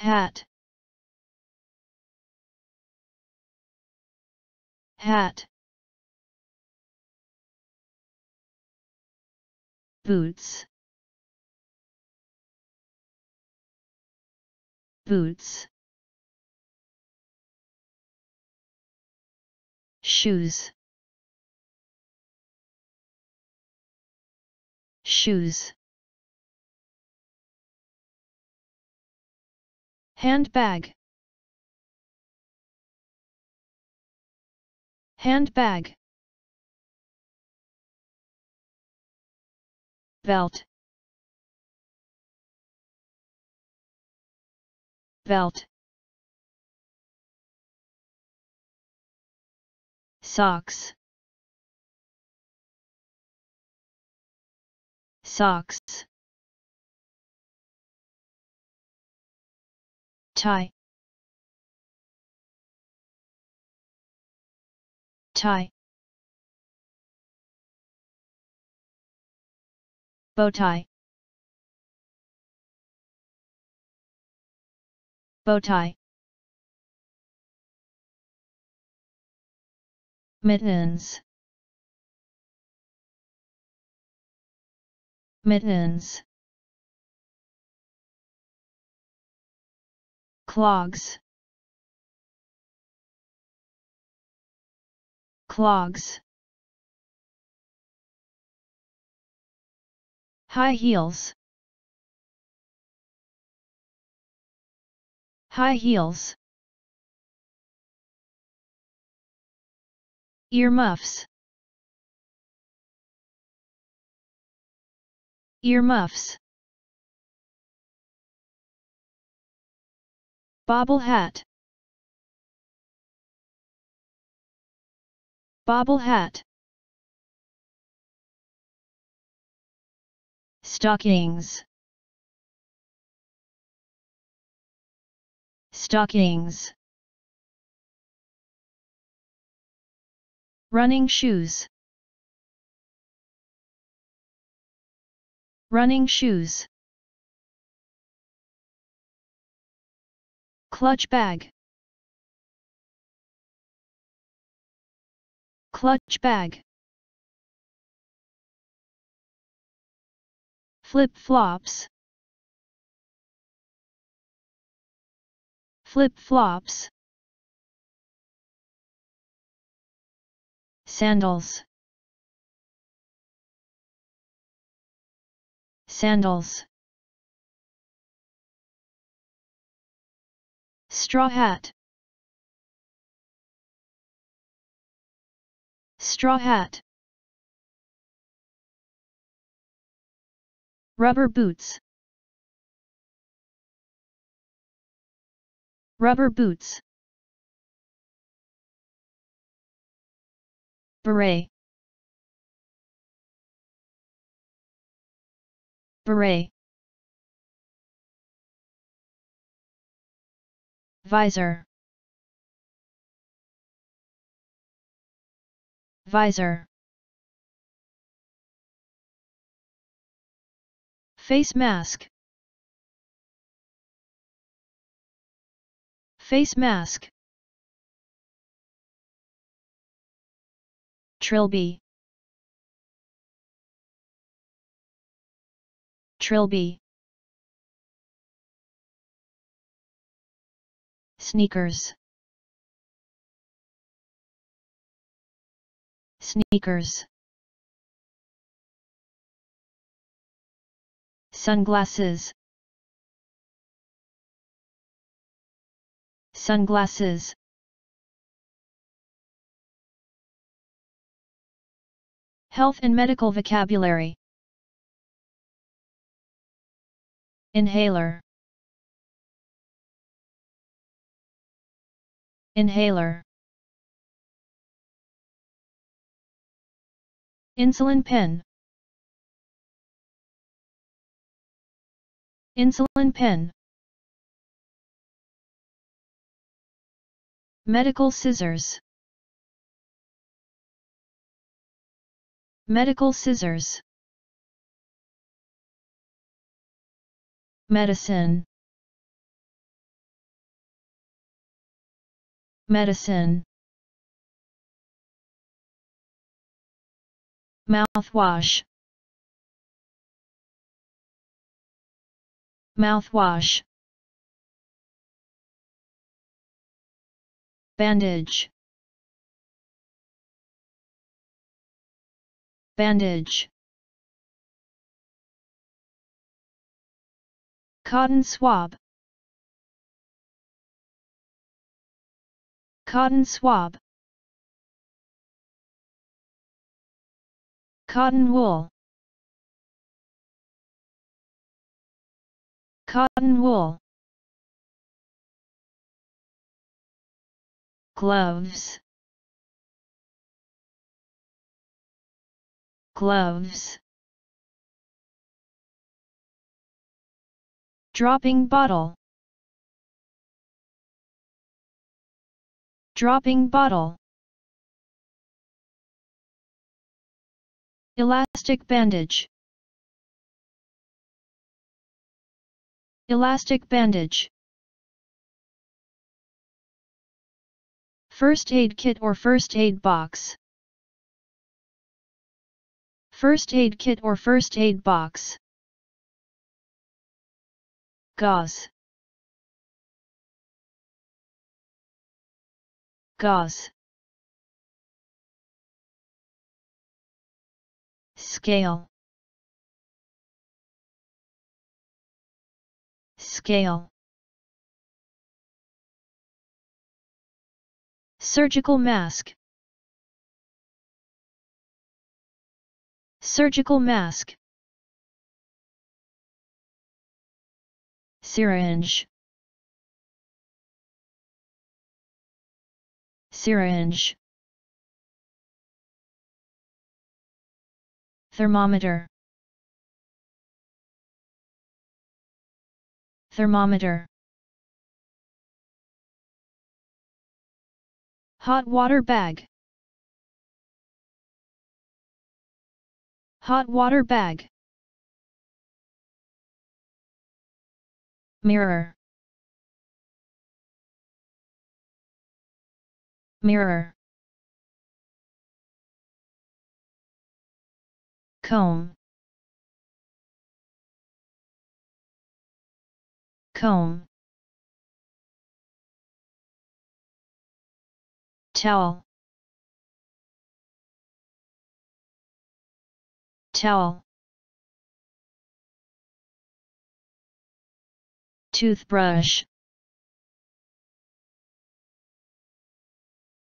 hat hat boots boots shoes shoes Handbag Handbag Belt Belt Socks Socks Thai Thai bow tie bow tie mittens mittens clogs clogs high heels high heels Ear muffs. Ear muffs. Bobble hat. Bobble hat. Stockings. Stockings. Running shoes. Running shoes. Clutch bag. Clutch bag. Flip-flops. Flip-flops. Sandals. Sandals. Straw hat. Straw hat. Rubber boots. Rubber boots. Beret. Beret. Visor Visor Face mask Face mask Trilby Trilby Sneakers Sneakers Sunglasses Sunglasses Health and medical vocabulary Inhaler Inhaler Insulin pen Insulin pen Medical scissors Medical scissors Medicine Medicine Mouthwash Mouthwash Bandage Bandage Cotton swab Cotton swab Cotton wool Cotton wool Gloves Gloves Dropping bottle Dropping bottle. Elastic bandage. Elastic bandage. First aid kit or first aid box. First aid kit or first aid box. Gauze. gauze scale scale surgical mask surgical mask syringe syringe thermometer thermometer hot water bag hot water bag mirror mirror comb comb towel towel toothbrush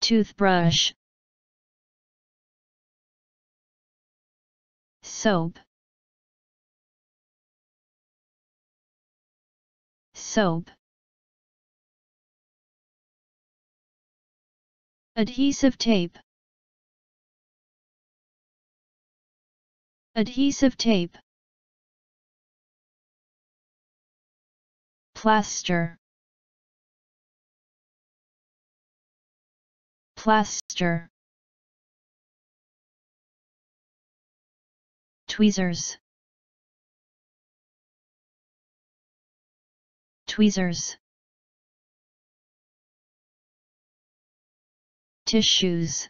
toothbrush, soap, soap, adhesive tape, adhesive tape, plaster plaster tweezers tweezers tissues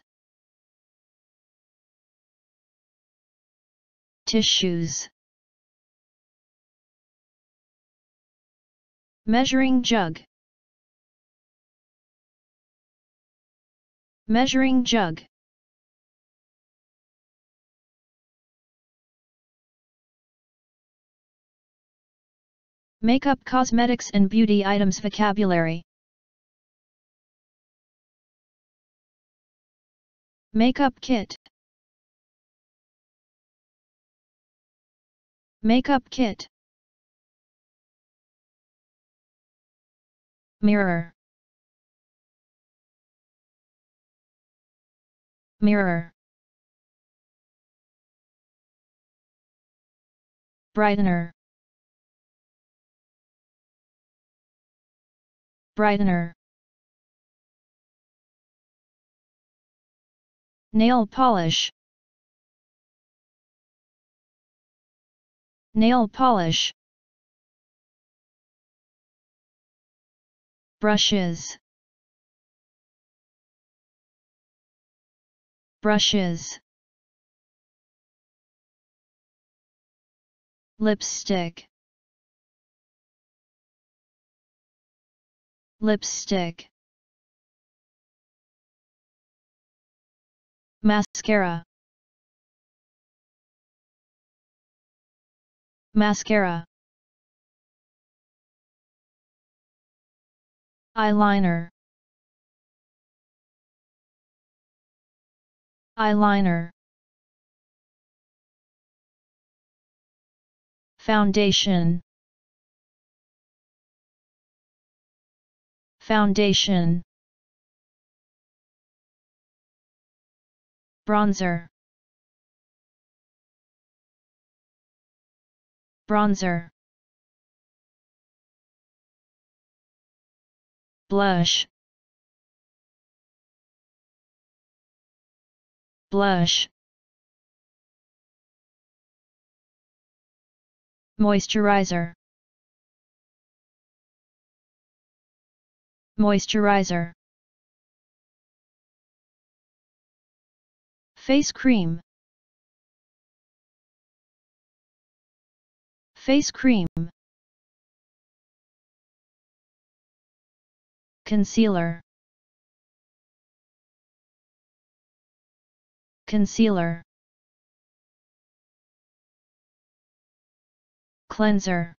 tissues measuring jug Measuring jug Makeup cosmetics and beauty items vocabulary Makeup kit Makeup kit Mirror Mirror. Brightener. Brightener. Nail polish. Nail polish. Brushes. brushes lipstick lipstick mascara mascara eyeliner Eyeliner Foundation Foundation Bronzer Bronzer Blush Blush Moisturizer Moisturizer Face cream Face cream Concealer Concealer Cleanser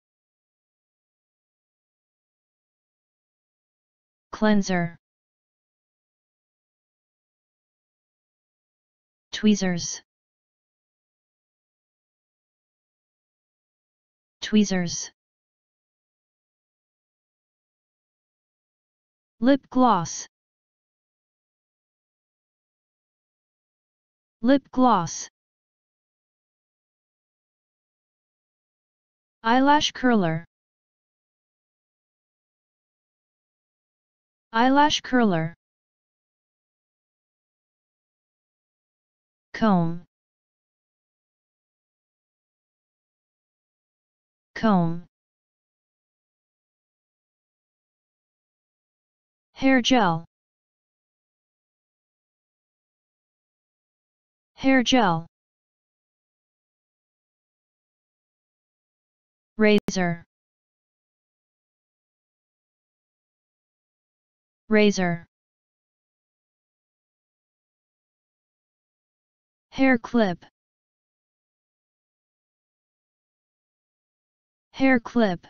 Cleanser Tweezers Tweezers Lip gloss Lip Gloss Eyelash Curler Eyelash Curler Comb Comb Hair Gel Hair gel. Razor. Razor. Hair clip. Hair clip.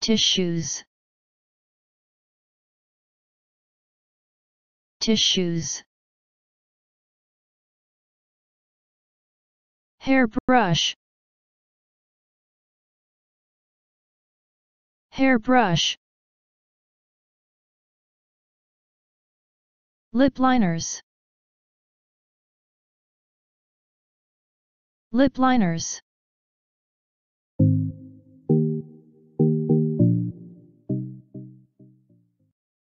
Tissues. tissues. Hairbrush Hairbrush Lip liners Lip liners